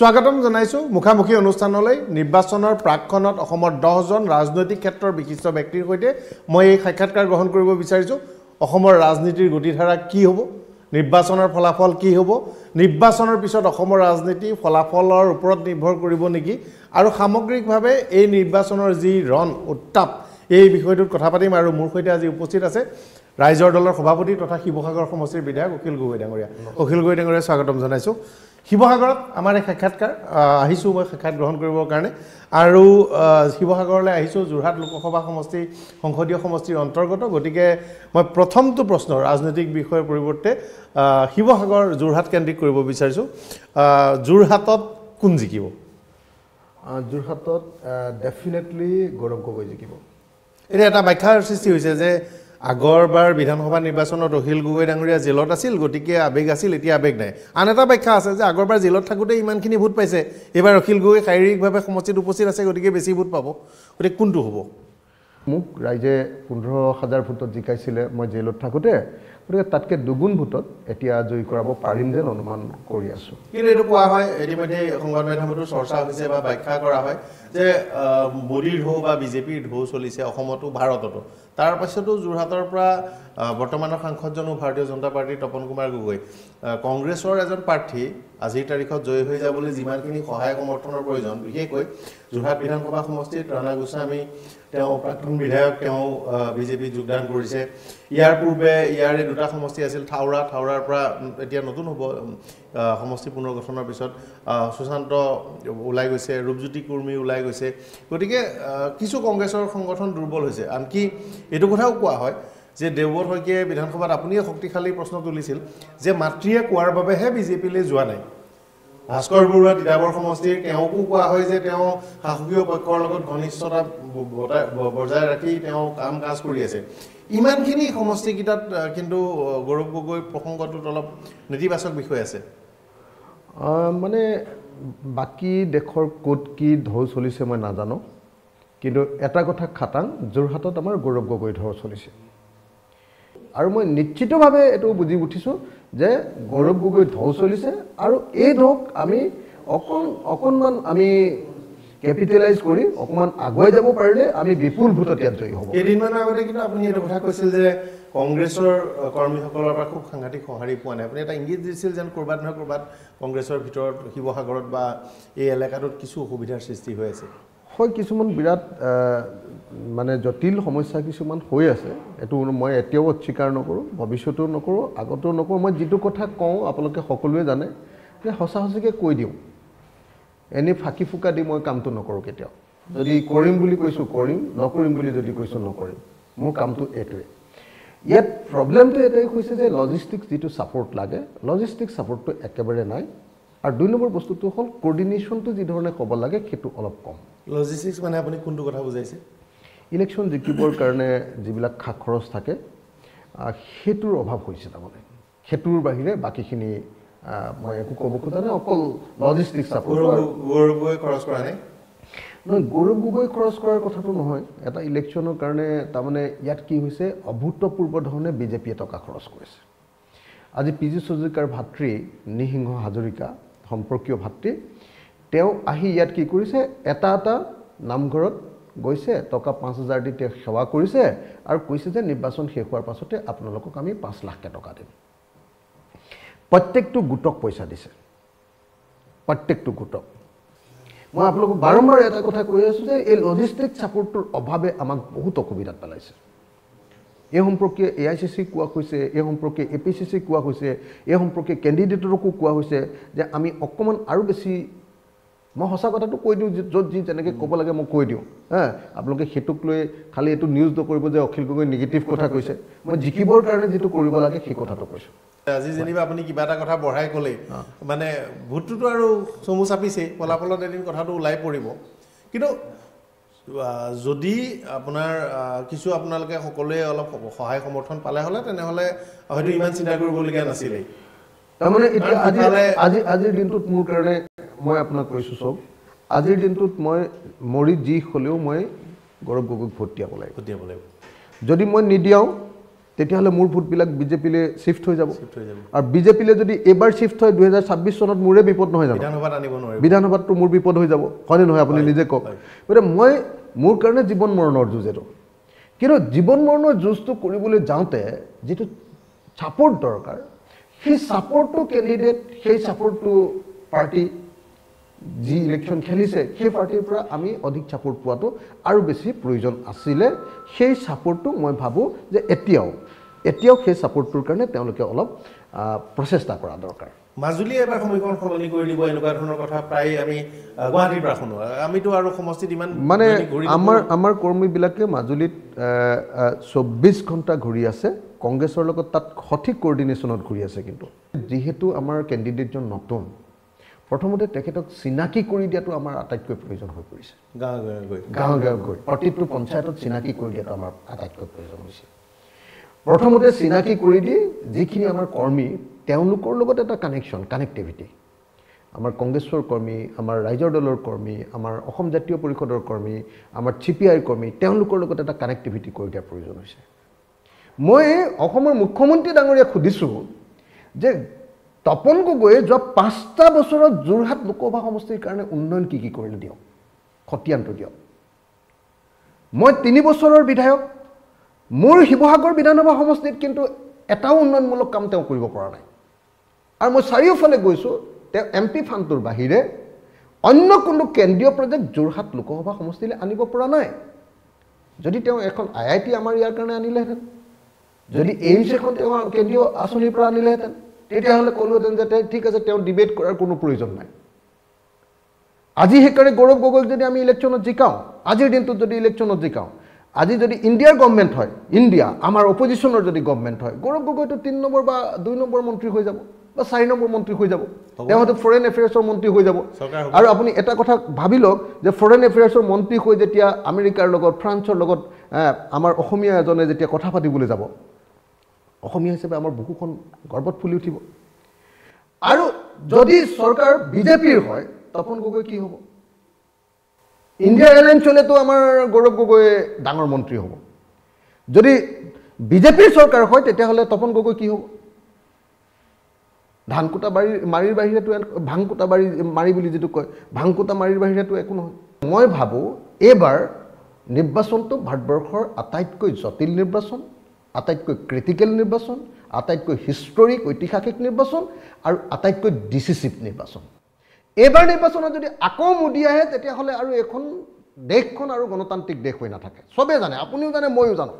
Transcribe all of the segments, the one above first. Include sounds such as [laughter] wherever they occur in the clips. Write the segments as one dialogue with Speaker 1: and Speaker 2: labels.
Speaker 1: স্বাগতম জানাইছোঁ মুখামুখি অনুষ্ঠানলৈ নিৰ্বাচনৰ প্ৰাকখনত অসমৰ দহজন ৰাজনৈতিক ক্ষেত্ৰৰ বিশিষ্ট ব্যক্তিৰ সৈতে মই এই সাক্ষাৎকাৰ গ্ৰহণ কৰিব বিচাৰিছোঁ অসমৰ ৰাজনীতিৰ গতিধাৰা কি হ'ব নিৰ্বাচনৰ ফলাফল কি হ'ব নিৰ্বাচনৰ পিছত অসমৰ ৰাজনীতি ফলাফলৰ ওপৰত নিৰ্ভৰ কৰিব নেকি আৰু সামগ্ৰিকভাৱে এই নিৰ্বাচনৰ যি ৰণ উত্তাপ এই বিষয়টোত কথা পাতিম আৰু মোৰ সৈতে আজি উপস্থিত আছে ৰাইজৰ দলৰ সভাপতি তথা শিৱসাগৰ সমষ্টিৰ বিধায়ক অখিল গগৈ ডাঙৰীয়া অখিল গগৈ ডাঙৰীয়া স্বাগতম জনাইছোঁ শিৱসাগৰত আমাৰ এই সাক্ষাৎকাৰ আহিছোঁ মই সাক্ষাৎ গ্ৰহণ কৰিবৰ কাৰণে আৰু শিৱসাগৰলৈ আহিছোঁ যোৰহাট লোকসভা সমষ্টি সংসদীয় সমষ্টিৰ অন্তৰ্গত গতিকে মই প্ৰথমটো প্ৰশ্ন ৰাজনৈতিক বিষয়ৰ পৰিৱৰ্তে শিৱসাগৰ যোৰহাট কেন্দ্ৰিক কৰিব বিচাৰিছোঁ যোৰহাটত কোন জিকিব
Speaker 2: যোৰহাটত ডেফিনেটলি গৌৰৱ গগৈ জিকিব
Speaker 1: এতিয়া এটা ব্যাখ্যাৰ সৃষ্টি হৈছে যে আগৰবাৰ বিধানসভা নিৰ্বাচনত অখিল গগৈ ডাঙৰীয়া জেলত আছিল গতিকে আৱেগ আছিল এতিয়া আৱেগ নাই আন এটা ব্যাখ্যা আছে যে আগৰবাৰ জেলত থাকোঁতে ইমানখিনি ভোট পাইছে এইবাৰ অখিল গগৈ শাৰীৰিকভাৱে সমষ্টিত উপস্থিত আছে গতিকে বেছি
Speaker 2: ভোট পাব গতিকে কোনটো হ'ব মোক ৰাইজে পোন্ধৰ হাজাৰ ভোটত জিকাইছিলে মই জেলত থাকোঁতে গতিকে তাতকৈ দুগুণ ভোটত এতিয়া জয়ী কৰাব পাৰিম যেন অনুমান কৰি আছোঁ
Speaker 1: কিন্তু এইটো কোৱা হয় ইতিমধ্যে সংবাদ মাধ্যমতো চৰ্চা হৈছে বা ব্যাখ্যা কৰা হয় যে মোদীৰ ঢৌ বা বিজেপিৰ ঢৌ চলিছে অসমতো ভাৰততো তাৰ পাছতো যোৰহাটৰ পৰা বৰ্তমানৰ সাংসদজনো ভাৰতীয় জনতা পাৰ্টীৰ তপন কুমাৰ গগৈ কংগ্ৰেছৰ এজন প্ৰাৰ্থী আজিৰ তাৰিখত জয়ী হৈ যাবলৈ যিমানখিনি সহায় সমৰ্থনৰ প্ৰয়োজন বিশেষকৈ যোৰহাট বিধানসভা সমষ্টিত ৰাণা গোস্বামী তেওঁ প্ৰাক্তন বিধায়ক তেওঁ বিজেপিত যোগদান কৰিছে ইয়াৰ পূৰ্বে ইয়াৰে দুটা সমষ্টি আছিল থাওৰা থাওৰাৰ পৰা এতিয়া নতুন হ'ব সমষ্টি পুনৰ গঠনৰ পিছত সুশান্ত ওলাই গৈছে ৰূপজ্যোতি কুৰ্মী ওলাই গৈছে গতিকে কিছু কংগ্ৰেছৰ সংগঠন দুৰ্বল হৈছে আনকি এইটো কথাও কোৱা হয় যে দেৱৰ শইকীয়াই বিধানসভাত আপুনিয়ে শক্তিশালী প্ৰশ্ন তুলিছিল যে মাতৃয়ে কোৱাৰ বাবেহে বিজেপিলৈ যোৱা নাই ভাস্কৰ বৰুৱা তিতাবৰ সমষ্টিৰ তেওঁকো কোৱা হয় যে তেওঁ শাসকীয় পক্ষৰ লগত ঘনিষ্ঠতা বজাই ৰাখি তেওঁ কাম কাজ কৰি আছে ইমানখিনি সমষ্টিকেইটাত কিন্তু গৌৰৱ গগৈ প্ৰসংগটোত অলপ নেতিবাচক বিষয় আছে
Speaker 2: মানে বাকী দেশৰ ক'ত কি ঢৌ চলিছে মই নাজানো কিন্তু এটা কথা খাটাং যোৰহাটত আমাৰ গৌৰৱ গগৈ ধৰ চলিছে আৰু মই নিশ্চিতভাৱে এইটো বুজি উঠিছোঁ যে গৌৰৱ গগৈ ঢৌ চলিছে আৰু এই ঢৌক আমি অকণ অকণমান আমি কেপিটেলাইজ কৰি অকণমান আগুৱাই যাব পাৰিলে আমি বিপুল ভোটত ইয়াত জয়ী হ'ব কেইদিনমান আগতে কিন্তু আপুনি এইটো কথা কৈছিল যে
Speaker 1: কংগ্ৰেছৰ কৰ্মীসকলৰ পৰা খুব সাংঘাতিক সঁহাৰি পোৱা নাই আপুনি এটা ইংগিত দিছিল যেন ক'ৰবাত নহয় ক'ৰবাত কংগ্ৰেছৰ ভিতৰত শিৱসাগৰত বা এই এলেকাটোত কিছু অসুবিধাৰ সৃষ্টি হৈ আছে
Speaker 2: হয় কিছুমান বিৰাট মানে জটিল সমস্যা কিছুমান হৈ আছে এইটো মই এতিয়াও অস্বীকাৰ নকৰোঁ ভৱিষ্যতেও নকৰোঁ আগতেও নকৰোঁ মই যিটো কথা কওঁ আপোনালোকে সকলোৱে জানে যে সঁচা সঁচিকৈ কৈ দিওঁ এনেই ফাঁকি ফুকা দি মই কামটো নকৰোঁ কেতিয়াও যদি কৰিম বুলি কৈছোঁ কৰিম নকৰিম বুলি যদি কৈছোঁ নকৰিম মোৰ কামটো এইটোৱে ইয়াত প্ৰব্লেমটো এটাই হৈছে যে লজিষ্টিক যিটো ছাপৰ্ট লাগে লজিষ্টিক ছাপৰ্টটো একেবাৰে নাই আৰু দুই নম্বৰ বস্তুটো হ'ল কৰ্ডিনেশ্যনটো যিধৰণে ক'ব লাগে সেইটো অলপ কম লজিষ্টিক্স মানে আপুনি কোনটো কথা বুজাইছে ইলেকশ্যন জিকিবৰ কাৰণে যিবিলাক খা খৰচ থাকে সেইটোৰ অভাৱ হৈছে তাৰমানে সেইটোৰ বাহিৰে বাকীখিনি মই একো ক'ব খোজা নাই অকল লজিষ্টিক্স নহয় গৌৰৱ গগৈ খৰচ কৰাৰ কথাটো নহয় এটা ইলেকশ্যনৰ কাৰণে তাৰমানে ইয়াত কি হৈছে অভূতপূৰ্ব ধৰণে বিজেপিয়ে টকা খৰচ কৰিছে আজি পি জি সজিকাৰ ভাতৃ নৃসিংহ হাজৰিকা সম্পৰ্কীয় ভাতৃ তেওঁ আহি ইয়াত কি কৰিছে এটা এটা নামঘৰত গৈছে টকা পাঁচ হাজাৰ দি তেওঁ সেৱা কৰিছে আৰু কৈছে যে নিৰ্বাচন শেষ হোৱাৰ পাছতে আপোনালোকক আমি পাঁচ লাখকৈ টকা দিম প্ৰত্যেকটো গোটক পইচা দিছে প্ৰত্যেকটো গোটক মই আপোনালোকক বাৰম্বাৰ এটা কথা কৈ আছোঁ যে এই লজিষ্টিক চাপৰ্টটোৰ অভাৱে আমাক বহুত অসুবিধাত পেলাইছে এই সম্পৰ্কে এ আই চি চি কোৱা হৈছে এই সম্পৰ্কে এ পি চি চি কোৱা হৈছে এই সম্পৰ্কে কেণ্ডিডেটৰকো কোৱা হৈছে যে আমি অকণমান আৰু বেছি মই সঁচা কথাটো কৈ দিওঁ য'ত যি যেনেকৈ ক'ব লাগে মই কৈ দিওঁ হা আপোনালোকে সেইটোক লৈ খালী এইটো নিউজ নকৰিব যে অখিল গগৈ নিগেটিভ কথা কৈছে মই জিকিবৰ কাৰণে যিটো কৰিব লাগে সেই কথাটো কৈছোঁ
Speaker 1: আজি যেনিবা আপুনি কিবা এটা কথা বঢ়াই ক'লে মানে ভোটটোতো আৰু চমু চাপিছেই ফলাফলত এদিন কথাটো ওলাই পৰিব কিন্তু যদি আপোনাৰ কিছু আপোনালোকে সকলোৱে অলপ সহায় সমৰ্থন পালে হ'লে তেনেহ'লে হয়তো ইমান চিন্তা কৰিবলগীয়া নাছিলেই
Speaker 2: তাৰমানে এতিয়া আজি আজি আজিৰ দিনটোত মোৰ কাৰণে মই আপোনাক কৈছোঁ চব আজিৰ দিনটোত মই মৰি যি হ'লেও মই গৌৰৱ গগৈক ভোট দিয়াব লাগে ভোট দিয়াব লাগিব যদি মই নিদিয়াওঁ তেতিয়াহ'লে মোৰ ভোটবিলাক বিজেপিলৈ শ্বিফ্ট হৈ যাব আৰু বিজেপিলৈ যদি এইবাৰ শ্বিফ্ট হয় দুহেজাৰ ছাব্বিছ চনত মোৰে বিপদ নহয় জানো বিধানসভাটো মোৰ বিপদ হৈ যাব হয়নে নহয় আপুনি নিজে কওক গতিকে মই মোৰ কাৰণে জীৱন মৰণৰ যুঁজ এইটো কিন্তু জীৱন মৰণৰ যুঁজটো কৰিবলৈ যাওঁতে যিটো ছাপৰ্ট দৰকাৰ সেই ছাপৰ্টটো কেণ্ডিডেট সেই ছাপৰ্টটো পাৰ্টি যি ইলেকশ্যন খেলিছে সেই পাৰ্টীৰ পৰা আমি অধিক চাপৰ্ট পোৱাটো আৰু বেছি প্ৰয়োজন আছিলে সেই চাপৰ্টটো মই ভাবোঁ যে এতিয়াও এতিয়াও সেই ছাপৰ্টটোৰ কাৰণে তেওঁলোকে অলপ প্ৰচেষ্টা কৰা দৰকাৰ মাজুলীয়ে এবাৰ
Speaker 1: সমীকৰণ সলনি কৰি দিব এনেকুৱা ধৰণৰ কথা প্ৰায় আমি গুৱাহাটীৰ পৰা শুনো আমিতো আৰু সমষ্টিত ইমান মানে আমাৰ
Speaker 2: আমাৰ কৰ্মীবিলাকে মাজুলীত চৌব্বিছ ঘণ্টা ঘূৰি আছে কংগ্ৰেছৰ লগত তাত সঠিক কৰ্ডিনেশ্যনত ঘূৰি আছে কিন্তু যিহেতু আমাৰ কেণ্ডিডেটজন নতুন প্ৰথমতে তেখেতক চিনাকি কৰি দিয়াটো আমাৰ আটাইতকৈ প্ৰয়োজন হৈ পৰিছে
Speaker 1: গাঁৱে গাঁৱে গৈ প্ৰতিটো পঞ্চায়তত চিনাকি কৰি দিয়াটো
Speaker 2: আমাৰ আটাইতকৈ প্ৰয়োজন হৈছে প্ৰথমতে চিনাকি কৰি দি যিখিনি আমাৰ কৰ্মী তেওঁলোকৰ লগত এটা কানেকশ্যন কানেক্টিভিটি আমাৰ কংগ্ৰেছৰ কৰ্মী আমাৰ ৰাইজৰ দলৰ কৰ্মী আমাৰ অসম জাতীয় পৰিষদৰ কৰ্মী আমাৰ চি পি আইৰ কৰ্মী তেওঁলোকৰ লগত এটা কানেক্টিভিটি কৰি দিয়াৰ প্ৰয়োজন হৈছে মই অসমৰ মুখ্যমন্ত্ৰী ডাঙৰীয়াক সুধিছোঁ যে তপন গগৈয়ে যোৱা পাঁচটা বছৰত যোৰহাট লোকসভা সমষ্টিৰ কাৰণে উন্নয়ন কি কি কৰিলে দিয়ক খতিয়ানটো দিয়ক মই তিনি বছৰৰ বিধায়ক মোৰ শিৱসাগৰ বিধানসভা সমষ্টিত কিন্তু এটাও উন্নয়নমূলক কাম তেওঁ কৰিব পৰা নাই আৰু মই চাৰিওফালে গৈছোঁ তেওঁ এম পি ফাণ্ডটোৰ বাহিৰে অন্য কোনো কেন্দ্ৰীয় প্ৰজেক্ট যোৰহাট লোকসভা সমষ্টিলৈ আনিব পৰা নাই যদি তেওঁ এখন আই আই টি আমাৰ ইয়াৰ কাৰণে আনিলেহেঁতেন
Speaker 1: যদি এইমছ এখন
Speaker 2: তেওঁ কেন্দ্ৰীয় আঁচনিৰ পৰা আনিলেহেঁতেন তেতিয়াহ'লে ক'লোহেঁতেন যে ঠিক আছে তেওঁ ডিবেট কৰাৰ কোনো প্ৰয়োজন নাই আজি সেইকাৰণে গৌৰৱ গগৈক যদি আমি ইলেকশ্যনত জিকাওঁ আজিৰ দিনটোত যদি ইলেকশ্যনত জিকাওঁ আজি যদি ইণ্ডিয়াৰ গভমেণ্ট হয় ইণ্ডিয়া আমাৰ অপজিশ্যনৰ যদি গভমেণ্ট হয় গৌৰৱ গগৈটো তিনি নম্বৰ বা দুই নম্বৰ মন্ত্ৰী হৈ যাব বা চাৰি নম্বৰ মন্ত্ৰী হৈ যাব তেওঁ হয়তো ফৰেইন এফেয়াৰ্ছৰ মন্ত্ৰী হৈ যাব আৰু আপুনি এটা কথা ভাবি লওক যে ফৰেইন এফেয়াৰ্ছৰ মন্ত্ৰী হৈ যেতিয়া আমেৰিকাৰ লগত ফ্ৰান্সৰ লগত আমাৰ অসমীয়া এজনে যেতিয়া কথা পাতিবলৈ যাব অসমীয়া হিচাপে আমাৰ বুকুখন গৰ্বত ফুলি উঠিব আৰু যদি চৰকাৰ বিজেপিৰ হয় তপন গগৈ কি হ'ব ইণ্ডিয়া এয়াৰলাইন্স আমাৰ গৌৰৱ গগৈয়ে ডাঙৰ মন্ত্ৰী হ'ব যদি বিজেপিৰ চৰকাৰ হয় তেতিয়াহ'লে তপন গগৈ কি হ'ব ধানকুটা বাৰীৰ মাৰিৰ বাহিৰেতো ভাংকুটা বাৰী মাৰি বুলি যিটো কয় ভাংকুটা মাৰিৰ বাহিৰেতো একো নহয় মই ভাবোঁ এইবাৰ নিৰ্বাচনটো ভাৰতবৰ্ষৰ আটাইতকৈ জটিল নিৰ্বাচন আটাইতকৈ ক্ৰিটিকেল নিৰ্বাচন আটাইতকৈ হিষ্টৰিক ঐতিহাসিক নিৰ্বাচন আৰু আটাইতকৈ ডিচিচিভ নিৰ্বাচন এইবাৰ নিৰ্বাচনত যদি আকৌ মোদী আহে তেতিয়াহ'লে আৰু এখন দেশখন আৰু গণতান্ত্ৰিক দেশ হৈ নাথাকে চবেই জানে আপুনিও জানে ময়ো জানো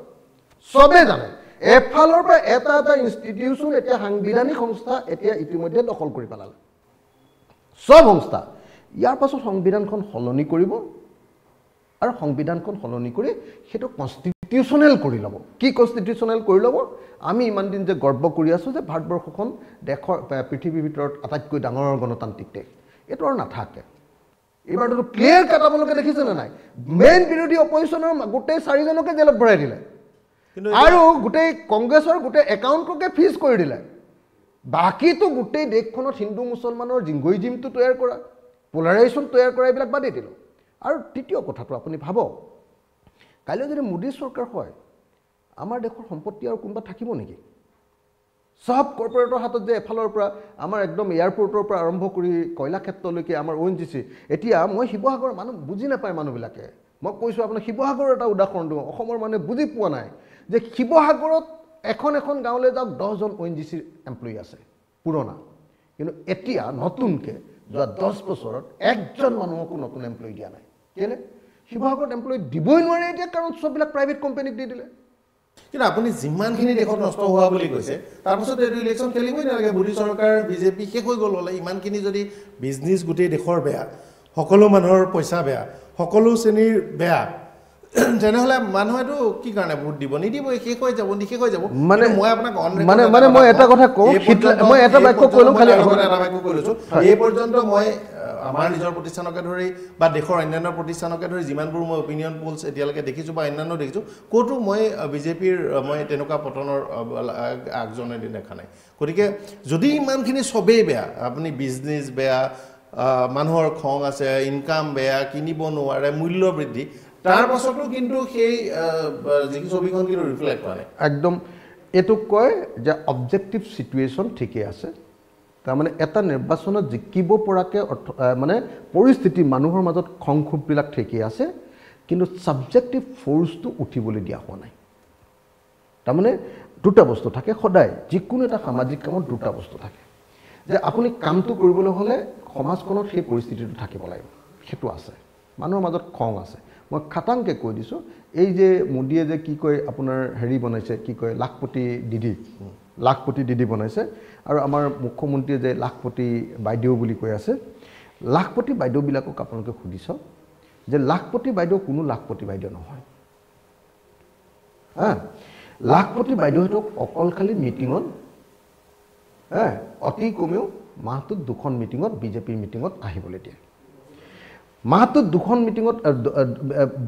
Speaker 2: চবে জানে এফালৰ পৰা এটা এটা ইনষ্টিটিউচন এতিয়া সাংবিধানিক সংস্থা এতিয়া ইতিমধ্যে দখল কৰি পেলালে চব সংস্থা ইয়াৰ পাছত সংবিধানখন সলনি কৰিব আৰু সংবিধানখন সলনি কৰি সেইটো কনষ্টিটিউ কনষ্টিটিউশ্যনেল কৰি ল'ব কি কনষ্টিটিউচনেল কৰি ল'ব আমি ইমান দিন যে গৰ্ব কৰি আছোঁ যে ভাৰতবৰ্ষখন দেশৰ পৃথিৱীৰ ভিতৰত আটাইতকৈ ডাঙৰ গণতান্ত্ৰিক দেশ এইটো আৰু নাথাকে এইবাৰটোতো ক্লিয়াৰ কাট আপোনালোকে দেখিছেনে নাই মেইন বিৰোধী অপজিশ্যনৰ গোটেই চাৰিজনকে জেলত ভৰাই দিলে আৰু গোটেই কংগ্ৰেছৰ গোটেই একাউণ্টকে ফিজ কৰি দিলে বাকীটো গোটেই দেশখনত হিন্দু মুছলমানৰ জিমটো তৈয়াৰ কৰা পোলাৰাইজেশ্যন তৈয়াৰ কৰা এইবিলাক বাদেই দিলোঁ আৰু তৃতীয় কথাটো আপুনি ভাবক কাইলৈ যদি মোদী চৰকাৰ হয় আমাৰ দেশৰ সম্পত্তি আৰু কোনোবা থাকিব নেকি চব কৰ্পৰেটৰ হাতত যে এফালৰ পৰা আমাৰ একদম এয়াৰপৰ্টৰ পৰা আৰম্ভ কৰি কয়লাক্ষেত্ৰলৈকে আমাৰ অ' এন জি চি এতিয়া মই শিৱসাগৰৰ মানুহ বুজি নাপায় মানুহবিলাকে মই কৈছোঁ আপোনাক শিৱসাগৰৰ এটা উদাহৰণ দিওঁ অসমৰ মানুহে বুজি পোৱা নাই যে শিৱসাগৰত এখন এখন গাঁৱলৈ যাওক দহজন অ' এন জি চিৰ এমপ্লয়ী আছে পুৰণা কিন্তু এতিয়া নতুনকৈ যোৱা দহ বছৰত একজন মানুহকো নতুন এমপ্লয়ী দিয়া নাই কেলৈ শিৱসাগৰত এমপ্লয়ী দিবই নোৱাৰে এতিয়া কাৰণ চববিলাক প্ৰাইভেট কোম্পানীক দি দিলে কিন্তু আপুনি যিমানখিনি দেশত
Speaker 1: নষ্ট হোৱা বুলি কৈছে তাৰপিছত এইটো ইলেকশ্যন খেলিবই নালাগে মোদী চৰকাৰ বিজেপি শেষ হৈ গ'ল হ'লে ইমানখিনি যদি বিজনেছ গোটেই দেশৰ বেয়া সকলো মানুহৰ পইচা বেয়া সকলো শ্ৰেণীৰ বেয়া তেনেহলে মানুহেতো কি কাৰণে ভোট দিব নিদিবই শেষ হৈ যাব নিশেষ হৈ যাব মানে মই আপোনাক
Speaker 2: মানে মানে মই এটা কথা কওঁ মই এটা বাক্য কৈ লওঁ খালি এটা বাক্য কৈ লৈছো এই
Speaker 1: পৰ্যন্ত মই আমাৰ নিজৰ প্ৰতিষ্ঠানকে ধৰি বা দেশৰ অন্যান্য প্ৰতিষ্ঠানকে ধৰি যিমানবোৰ মই অপিনিয়ন পোলছ এতিয়ালৈকে দেখিছোঁ বা অন্যান্য দেখিছোঁ ক'তো মই বিজেপিৰ মই তেনেকুৱা পতনৰ আগজনেদি দেখা নাই গতিকে যদি ইমানখিনি চবেই বেয়া আপুনি বিজনেছ বেয়া মানুহৰ খং আছে ইনকাম বেয়া কিনিব নোৱাৰে মূল্য বৃদ্ধি তাৰ কিন্তু সেই ছবিখন কিন্তু
Speaker 2: একদম এইটোক কয় যে অবজেক্টিভ চিটুৱেশ্যন ঠিকেই আছে তাৰমানে এটা নিৰ্বাচনত জিকিব পৰাকৈ অৰ্থ মানে পৰিস্থিতি মানুহৰ মাজত খং খুববিলাক ঠিকেই আছে কিন্তু ছাবজেক্টিভ ফ'ৰ্চটো উঠিবলৈ দিয়া হোৱা নাই তাৰমানে দুটা বস্তু থাকে সদায় যিকোনো এটা সামাজিক কামত দুটা বস্তু থাকে যে আপুনি কামটো কৰিবলৈ হ'লে সমাজখনত সেই পৰিস্থিতিটো থাকিব লাগিব সেইটো আছে মানুহৰ মাজত খং আছে মই খাটাংকৈ কৈ দিছোঁ এই যে মোদীয়ে যে কি কয় আপোনাৰ হেৰি বনাইছে কি কয় লাখপতি দিদি লাখপতি দিদি বনাইছে আৰু আমাৰ মুখ্যমন্ত্ৰীয়ে যে লাখপতি বাইদেউ বুলি কৈ আছে লাখপতি বাইদেউবিলাকক আপোনালোকে সুধি চাওক যে লাখপতি বাইদেউ কোনো লাখপতি বাইদেউ নহয় হা লাখপতি বাইদেউহঁতক অকল খালি মিটিঙত হা অতি কমেও মাহটোত দুখন মিটিঙত বিজেপিৰ মিটিঙত আহিবলৈ দিয়ে মাহটোত দুখন মিটিঙত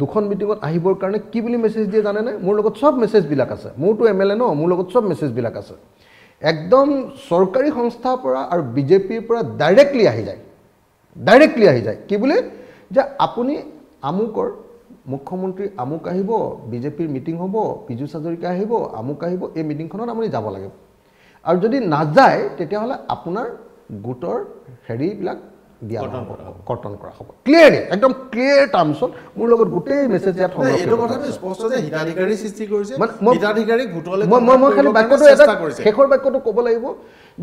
Speaker 2: দুখন মিটিঙত আহিবৰ কাৰণে কি বুলি মেছেজ দিয়ে জানেনে মোৰ লগত চব মেছেজবিলাক আছে মোৰতো এম এল এ ন মোৰ লগত চব মেছেজবিলাক আছে একদম চৰকাৰী সংস্থাৰ পৰা আৰু বিজেপিৰ পৰা ডাইৰেক্টলি আহি যায় ডাইৰেক্টলি আহি যায় কি বুলি যে আপুনি আমুকৰ মুখ্যমন্ত্ৰী আমুক আহিব বিজেপিৰ মিটিং হ'ব পীযুষ হাজৰিকা আহিব আমুক আহিব এই মিটিংখনত আপুনি যাব লাগিব আৰু যদি নাযায় তেতিয়াহ'লে আপোনাৰ গোটৰ হেৰিবিলাক দিয়া হ'ব কৰ্তন কৰা হ'ব ক্লিয়াৰলি একদম ক্লিয়াৰ টাৰ্মছত মোৰ লগত গোটেই মেছেজ ইয়াত হ'ব এইটো কথাটো
Speaker 1: স্পষ্ট যে হিতাধিকাৰী সৃষ্টি কৰিছে মানে মই হিতাধিকাৰী ঘোটলে মই মই মই খালি বাক্যটো এটা শেষৰ
Speaker 2: বাক্যটো ক'ব লাগিব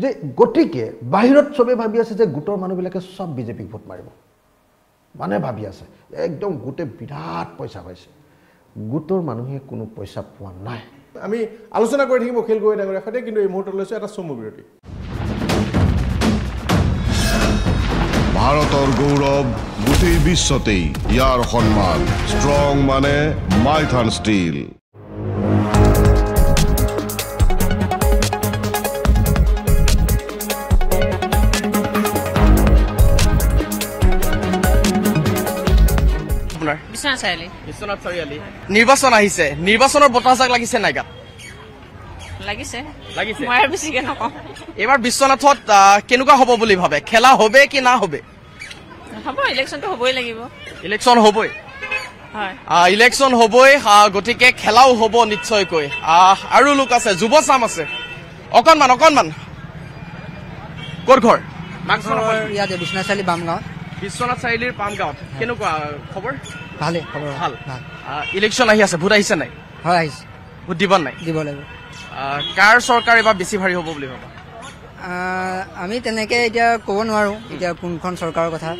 Speaker 2: যে গতিকে বাহিৰত চবেই ভাবি আছে যে গোটৰ মানুহবিলাকে চব বিজেপিক ভোট মাৰিব মানে ভাবি আছে একদম গোটেই বিৰাট পইচা পাইছে গোটৰ মানুহে কোনো পইচা পোৱা নাই আমি আলোচনা কৰি থাকিম অখিল
Speaker 1: গগৈ ডাঙৰীয়াৰ সৈতে কিন্তু এই মুহূৰ্তলৈছোঁ এটা চমু বিৰতি
Speaker 3: ভাৰতৰ গৌৰৱ গোটেই বিশ্বতেই ইয়াৰ সন্মান ষ্ট্ৰং মানে মাইথান ষ্টীল
Speaker 4: নিৰ্বাচন আহিছে নিৰ্বাচনৰ বতাহজাক লাগিছে নাইকাত
Speaker 5: লাগিছে লাগিছে মই আৰু বেছিকে নকওঁ
Speaker 4: এইবাৰ বিশ্বনাথত কেনেকুৱা হ'ব বুলি ভাবে খেলা হবে কি না হবে
Speaker 5: হ'ব ইলেকশ্যনটো হ'বই লাগিব
Speaker 4: ইলেকশ্যন হ'বই ইলেকশ্যন হ'বই গতিকে খেলাও হ'ব নিশ্চয়কৈ আৰু লোক আছে যুৱচাম আছে অকণমান অকণমান ক'ত ঘৰ ইয়াতে বিশ্বনাথ চাৰিআলি বামগাঁৱত বিশ্বনাথ চাৰিআলিৰ বামগাঁৱত কেনেকুৱা খবৰ ভালেই খবৰ ভাল ইলেকশ্যন আহি আছে ভোট আহিছে নাই হয় আহিছে ভোট দিব নাই দিব লাগিব কাৰ চৰকাৰ এবাৰ বেছি ভাৰী হ'ব বুলি ভাবা
Speaker 5: আমি তেনেকৈ এতিয়া ক'ব নোৱাৰোঁ এতিয়া কোনখন চৰকাৰৰ কথা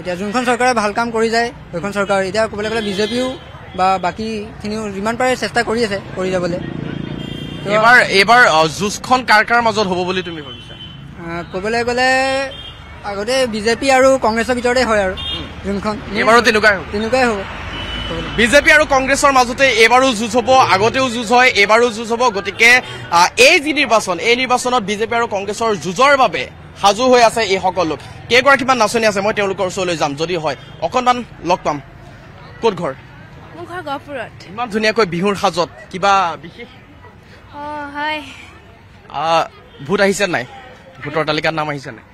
Speaker 5: এতিয়া যোনখন চৰকাৰে ভাল কাম কৰি যায় সেইখন চৰকাৰ এতিয়া ক'বলৈ গ'লে বিজেপিও বা বাকীখিনিও যিমান পাৰে চেষ্টা কৰি আছে কৰি যাবলৈ
Speaker 4: এইবাৰ যুঁজখন কাৰ কাৰ মাজত হ'ব বুলি তুমি ভাবিছা
Speaker 5: ক'বলৈ গ'লে আগতে বিজেপি
Speaker 4: আৰু কংগ্ৰেছৰ ভিতৰতে হয় আৰু যোনখন তেনেকুৱাই হ'ব বিজেপি আৰু কংগ্ৰেছৰ মাজতে এইবাৰো যুঁজ হ'ব আগতেও যুঁজ হয় এইবাৰো যুঁজ হ'ব গতিকে এই যি নিৰ্বাচন এই নিৰ্বাচনত বিজেপি আৰু কংগ্ৰেছৰ যুঁজৰ বাবে সাজু হৈ আছে এই সকল লোক কেইগৰাকীমান নাচনী আছে মই তেওঁলোকৰ ওচৰলৈ যাম যদি হয় অকণমান লগ পাম কত ঘৰ ইমান ধুনীয়াকৈ বিহুৰ সাজত কিবা বিশেষ ভোট আহিছে নাই ভোটৰ তালিকাত নাম আহিছে নাই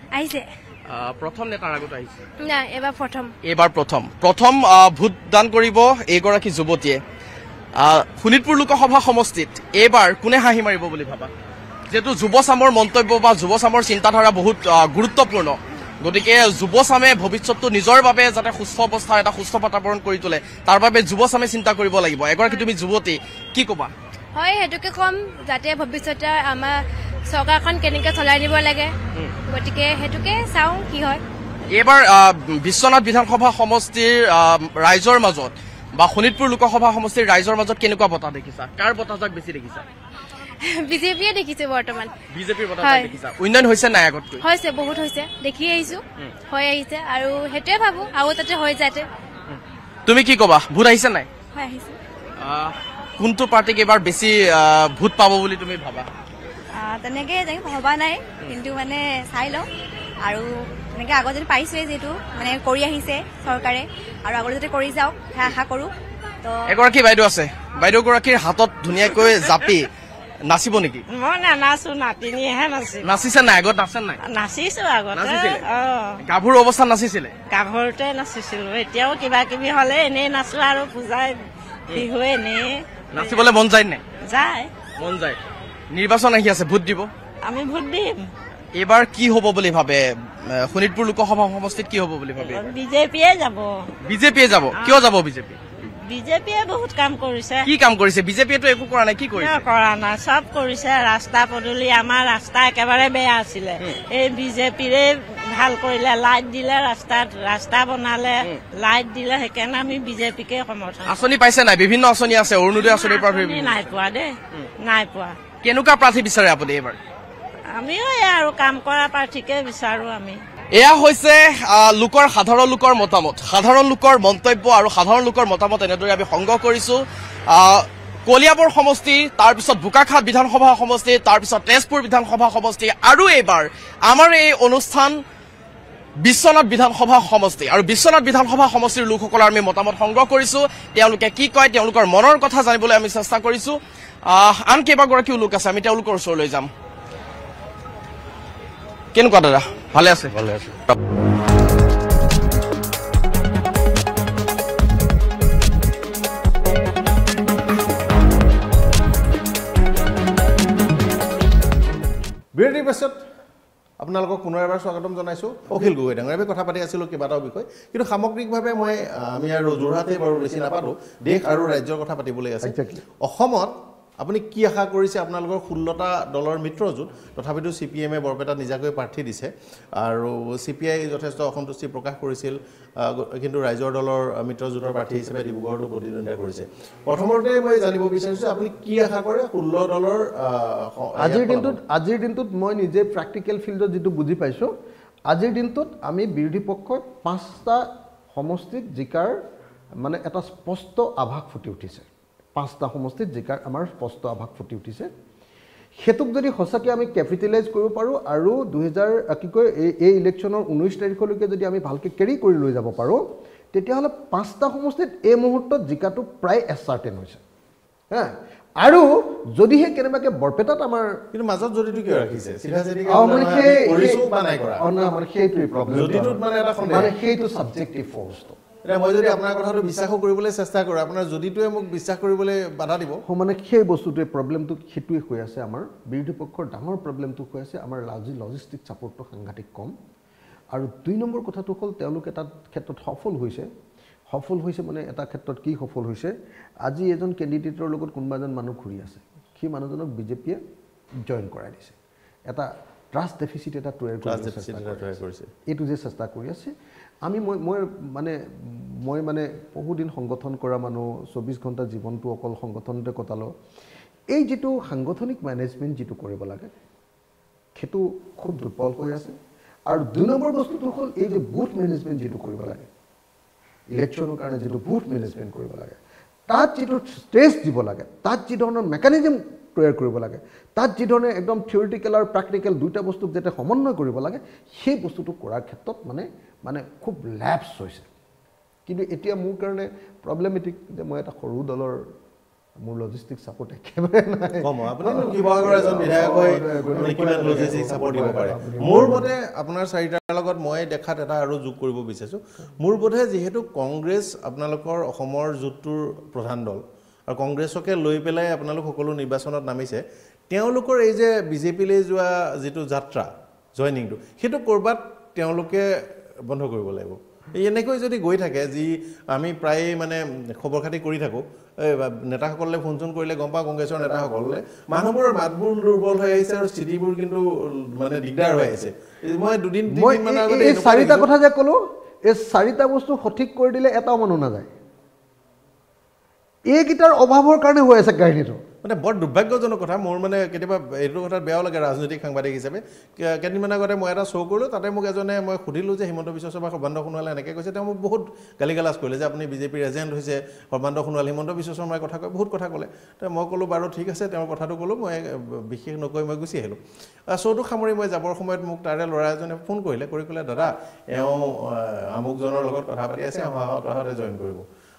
Speaker 4: প্ৰথম নে আগত আহিছে
Speaker 1: না এবাৰ প্ৰথম
Speaker 4: এবাৰ প্ৰথম প্ৰথম ভোটদান কৰিব এগৰাকী যুৱতীয়ে শোণিতপুৰ লোকসভা সমষ্টিত এইবাৰ কোনে হাঁহি মাৰিব বুলি ভাবা যিহেতু যুৱচামৰ মন্তব্য বা যুৱচামৰ চিন্তাধাৰা বহুত গুৰুত্বপূৰ্ণ গতিকে যুৱচামে ভৱিষ্যতটো নিজৰ বাবে যাতে সুস্থ অৱস্থা এটা সুস্থ বাতাবৰণ কৰি তোলে তাৰ বাবে যুৱচামে চিন্তা কৰিব লাগিব এগৰাকী তুমি যুৱতী কি কবা
Speaker 1: হয় সেইটোকে কম যাতে ভৱিষ্যতে আমাৰ চৰকাৰখন কেনেকৈ চলাই নিব লাগে গতিকে সেইটোকে চাওঁ কি হয়
Speaker 4: এইবাৰ বিশ্বনাথ বিধানসভা সমষ্টিৰ ৰাইজৰ মাজত বা শোণিতপুৰ লোকসভা সমষ্টিৰ ৰাইজৰ মাজত কেনেকুৱা বঁটা দেখিছা কাৰ বঁটাজাক বেছি দেখিছা [laughs]
Speaker 5: বিজেপিয়ে দেখিছো বৰ্তমান
Speaker 4: উন্নয়ন হৈছে নাই আগত
Speaker 5: হৈছে বহুত হৈছে দেখি আহিছো হৈ আহিছে আৰু সেইটোৱে ভাবো আৰু তাতে হৈ যাতে
Speaker 4: তুমি কি কবা ভোট আহিছে নাই কোনটো পাৰ্টীক এইবাৰ বেছি ভোট পাব বুলি তুমি ভাবা
Speaker 5: তেনেকে তেনেকৈ ভবা নাই কিন্তু মানে চাই লওঁ আৰু এনেকৈ আগত যদি পাইছোৱে যিহেতু মানে কৰি আহিছে চৰকাৰে আৰু আগলৈ যদি কৰি যাওক আশা কৰোঁ
Speaker 4: এগৰাকী বাইদেউ আছে বাইদেউগৰাকীৰ হাতত ধুনীয়াকৈ জাপি নাচিব নেকি
Speaker 5: মই নানাচো নাতিনীয়েহে নাচি
Speaker 4: নাচিছে নাই আগত নাচে নাই
Speaker 5: নাচিছো আগতে
Speaker 4: গাভৰু অৱস্থা নাচিছিলে
Speaker 5: গাভৰুতে নাচিছিলো এতিয়াও কিবা কিবি হলে এনেই নাচো আৰু পূজাই বিহু এনেই
Speaker 4: নাচিবলৈ মন যায় নে যায় মন যায় নিৰ্বাচন আহি আছে ভোট দিব
Speaker 5: আমি ভোট দিম
Speaker 4: এবাৰ কি হব বুলি ভাবে শোণিতপুৰ লোকসভা সমষ্টিত কি হব বুলি ভাবে
Speaker 5: বিজেপিয়ে যাব
Speaker 4: বিজেপিয়ে যাব কিয় যাব বিজেপি
Speaker 5: বিজেপিয়ে বহুত কাম কৰিছে কি কাম কৰিছে
Speaker 4: বিজেপিয়েতো একো কৰা নাই কি কৰিছে
Speaker 5: কৰা নাই চব কৰিছে ৰাস্তা পদূলি আমাৰ ৰাস্তা একেবাৰে বেয়া আছিলে এই বিজেপিৰে ভাল কৰিলে লাইট দিলে ৰাস্তাত ৰাস্তা বনালে লাইট দিলে সেইকাৰণে আমি বিজেপিকে সমৰ্থন
Speaker 4: আঁচনি পাইছে নাই বিভিন্ন আঁচনি আছে অৰুণোদয় আঁচনিৰ পৰা নাই
Speaker 5: পোৱা দেই নাই পোৱা
Speaker 4: কেনেকুৱা প্ৰাৰ্থী বিচাৰে আপুনি এইবাৰ
Speaker 5: আমিও এয়া আৰু কাম কৰা প্ৰাৰ্থীকে বিচাৰো আমি
Speaker 4: এয়া হৈছে লোকৰ সাধাৰণ লোকৰ মতামত সাধাৰণ লোকৰ মন্তব্য আৰু সাধাৰণ লোকৰ মতামত এনেদৰে আমি সংগ্ৰহ কৰিছো কলিয়াবৰ সমষ্টি তাৰপিছত বোকাখাট বিধানসভা সমষ্টি তাৰপিছত তেজপুৰ বিধানসভা সমষ্টি আৰু এইবাৰ আমাৰ এই অনুষ্ঠান বিশ্বনাথ বিধানসভা সমষ্টি আৰু বিশ্বনাথ বিধানসভা সমষ্টিৰ লোকসকলৰ আমি মতামত সংগ্ৰহ কৰিছো তেওঁলোকে কি কয় তেওঁলোকৰ মনৰ কথা জানিবলৈ আমি চেষ্টা কৰিছো আন কেইবাগৰাকীও লোক আছে আমি তেওঁলোকৰ ওচৰলৈ যাম কেনেকুৱা দাদা ভালে আছে ভালে আছে
Speaker 1: বিৰতিৰ পাছত আপোনালোকক পুনৰ এবাৰ স্বাগতম জনাইছোঁ অখিল গগৈ ডাঙৰীয়া আমি কথা পাতি আছিলোঁ কেইবাটাও বিষয় কিন্তু সামগ্ৰিকভাৱে মই আমি আৰু যোৰহাটেই বাৰু বেছি নাপালোঁ দেশ আৰু ৰাজ্যৰ কথা পাতিবলৈ আছে অসমত আপুনি কি আশা কৰিছে আপোনালোকৰ ষোল্লটা দলৰ মিত্ৰজোঁট তথাপিতো চি পি এমে বৰপেটাত নিজাকৈ প্ৰাৰ্থী দিছে আৰু চি পি আই যথেষ্ট অসন্তুষ্টি প্ৰকাশ কৰিছিল কিন্তু ৰাইজৰ দলৰ মিত্ৰজোঁটৰ প্ৰাৰ্থী হিচাপে ডিব্ৰুগড়তো
Speaker 2: প্ৰতিদ্বন্দ্বিতা কৰিছে প্ৰথমতে মই জানিব বিচাৰিছোঁ আপুনি কি আশা কৰে ষোল্ল দলৰ আজিৰ দিনটোত আজিৰ দিনটোত মই নিজে প্ৰেক্টিকেল ফিল্ডত যিটো বুজি পাইছোঁ আজিৰ দিনটোত আমি বিৰোধী পক্ষই পাঁচটা সমষ্টিত জিকাৰ মানে এটা স্পষ্ট আভাস ফুটি উঠিছে পাঁচটা সমষ্টিত জিকাৰ আমাৰ স্পষ্ট আভাস ফুটি উঠিছে সেইটোক যদি সঁচাকৈ আমি কেপিটেলাইজ কৰিব পাৰোঁ আৰু দুহেজাৰ কি কয় এই এই ইলেকশ্যনৰ ঊনৈছ তাৰিখলৈকে যদি আমি ভালকৈ কেৰি কৰি লৈ যাব পাৰোঁ তেতিয়াহ'লে পাঁচটা সমষ্টিত এই মুহূৰ্তত জিকাটো প্ৰায় এচাৰ্টেন হৈছে হা আৰু যদিহে কেনেবাকৈ বৰপেটাত আমাৰ মই যদি আপোনাৰ কথাটো বিশ্বাসো কৰিবলৈ চেষ্টা কৰোঁ আপোনাৰ যদিটোৱে মোক বিশ্বাস কৰিবলৈ বাধা দিব মানে সেই বস্তুটোৱে প্ৰব্লেমটো সেইটোৱে হৈ আছে আমাৰ বিৰোধী পক্ষৰ ডাঙৰ প্ৰব্লেমটো হৈ আছে আমাৰ লাজি লজিষ্টিক চাপৰ্টটো সাংঘাতিক কম আৰু দুই নম্বৰ কথাটো হ'ল তেওঁলোকে তাত ক্ষেত্ৰত সফল হৈছে সফল হৈছে মানে এটা ক্ষেত্ৰত কি সফল হৈছে আজি এজন কেণ্ডিডেটৰ লগত কোনোবা এজন মানুহ ঘূৰি আছে সেই মানুহজনক বিজেপিয়ে জইন কৰাই দিছে এটা ট্ৰাষ্ট ডেফিচিট এটা তৈয়াৰ কৰিছে এইটো যে চেষ্টা কৰি আছে আমি মই মই মানে মই মানে বহুদিন সংগঠন কৰা মানুহ চৌব্বিছ ঘণ্টা জীৱনটো অকল সংগঠনতে কটালোঁ এই যিটো সাংগঠনিক মেনেজমেণ্ট যিটো কৰিব লাগে সেইটো খুব দুৰ্বল হৈ আছে আৰু দুই নম্বৰ বস্তুটো হ'ল এই যে বুথ মেনেজমেণ্ট যিটো কৰিব লাগে ইলেকশ্যনৰ কাৰণে যিটো বুথ মেনেজমেণ্ট কৰিব লাগে তাত যিটো ষ্টেজ দিব লাগে তাত যি ধৰণৰ মেকানিজম তৈয়াৰ কৰিব লাগে তাত যিধৰণে একদম থিয়ৰিটিকেল আৰু প্ৰেক্টিকেল দুইটা বস্তুক যাতে সমন্বয় কৰিব লাগে সেই বস্তুটো কৰাৰ ক্ষেত্ৰত মানে মানে খুব লেপছ হৈছে কিন্তু এতিয়া মোৰ কাৰণে প্ৰব্লেমেটিক যে মই এটা সৰু দলৰ মোৰ লজিষ্টিক চাপৰ্ট একেবাৰে মোৰ মতে
Speaker 1: আপোনাৰ চাৰিটাৰ লগত মই দেখাত এটা আৰু যোগ কৰিব বিচাৰিছোঁ মোৰ বোধে যিহেতু কংগ্ৰেছ আপোনালোকৰ অসমৰ জোঁটটোৰ প্ৰধান দল আৰু কংগ্ৰেছকে লৈ পেলাই আপোনালোক সকলো নিৰ্বাচনত নামিছে তেওঁলোকৰ এই যে বিজেপিলৈ যোৱা যিটো যাত্ৰা জইনিংটো সেইটো ক'ৰবাত তেওঁলোকে বন্ধ কৰিব লাগিব এনেকৈ যদি গৈ থাকে যি আমি প্ৰায়ে মানে খবৰ খাতি কৰি থাকোঁ নেতাসকললৈ ফোন চোন কৰিলে গম পাওঁ কংগ্ৰেছৰ নেতাসকললৈ মানুহবোৰৰ মাতবোৰ দুৰ্বল হৈ আহিছে আৰু স্থিতিবোৰ কিন্তু মানে দিগদাৰ হৈ আহিছে মই দুদিন এই চাৰিটা কথা
Speaker 2: যে ক'লোঁ এই চাৰিটা বস্তু সঠিক কৰি দিলে এটাও মানুহ নাযায় এইকেইটাৰ অভাৱৰ কাৰণে হৈ আছে কাহিনীটো
Speaker 1: মানে বৰ দুৰ্ভাগ্যজনক কথা মোৰ মানে কেতিয়াবা এইটো কথা বেয়াও লাগে ৰাজনৈতিক সাংবাদিক হিচাপে কেইদিনমান আগতে মই এটা শ্ব' কৰিলোঁ তাতে মোক এজনে মই সুধিলোঁ যে হিমন্ত বিশ্ব শৰ্মা সৰ্বানন্দ সোণোৱালে এনেকৈ কৈছে তেওঁ মোক বহুত গালি গালাজ কৰিলে যে আপুনি বিজেপিৰ এজেণ্ট হৈছে সৰ্বানন্দ সোণোৱাল হিমন্ত বিশ্ব শৰ্মাই কথা কয় বহুত কথা ক'লে তে মই ক'লোঁ বাৰু ঠিক আছে তেওঁৰ কথাটো ক'লোঁ মই বিশেষ নকৈ মই গুচি আহিলোঁ শ্ব'টো সামৰি মই যাবৰ সময়ত মোক তাৰে ল'ৰা এজনে ফোন কৰিলে কৰি ক'লে দাদা এওঁ আমুকজনৰ লগত কথা পাতি আছে আমাৰ জইন কৰিব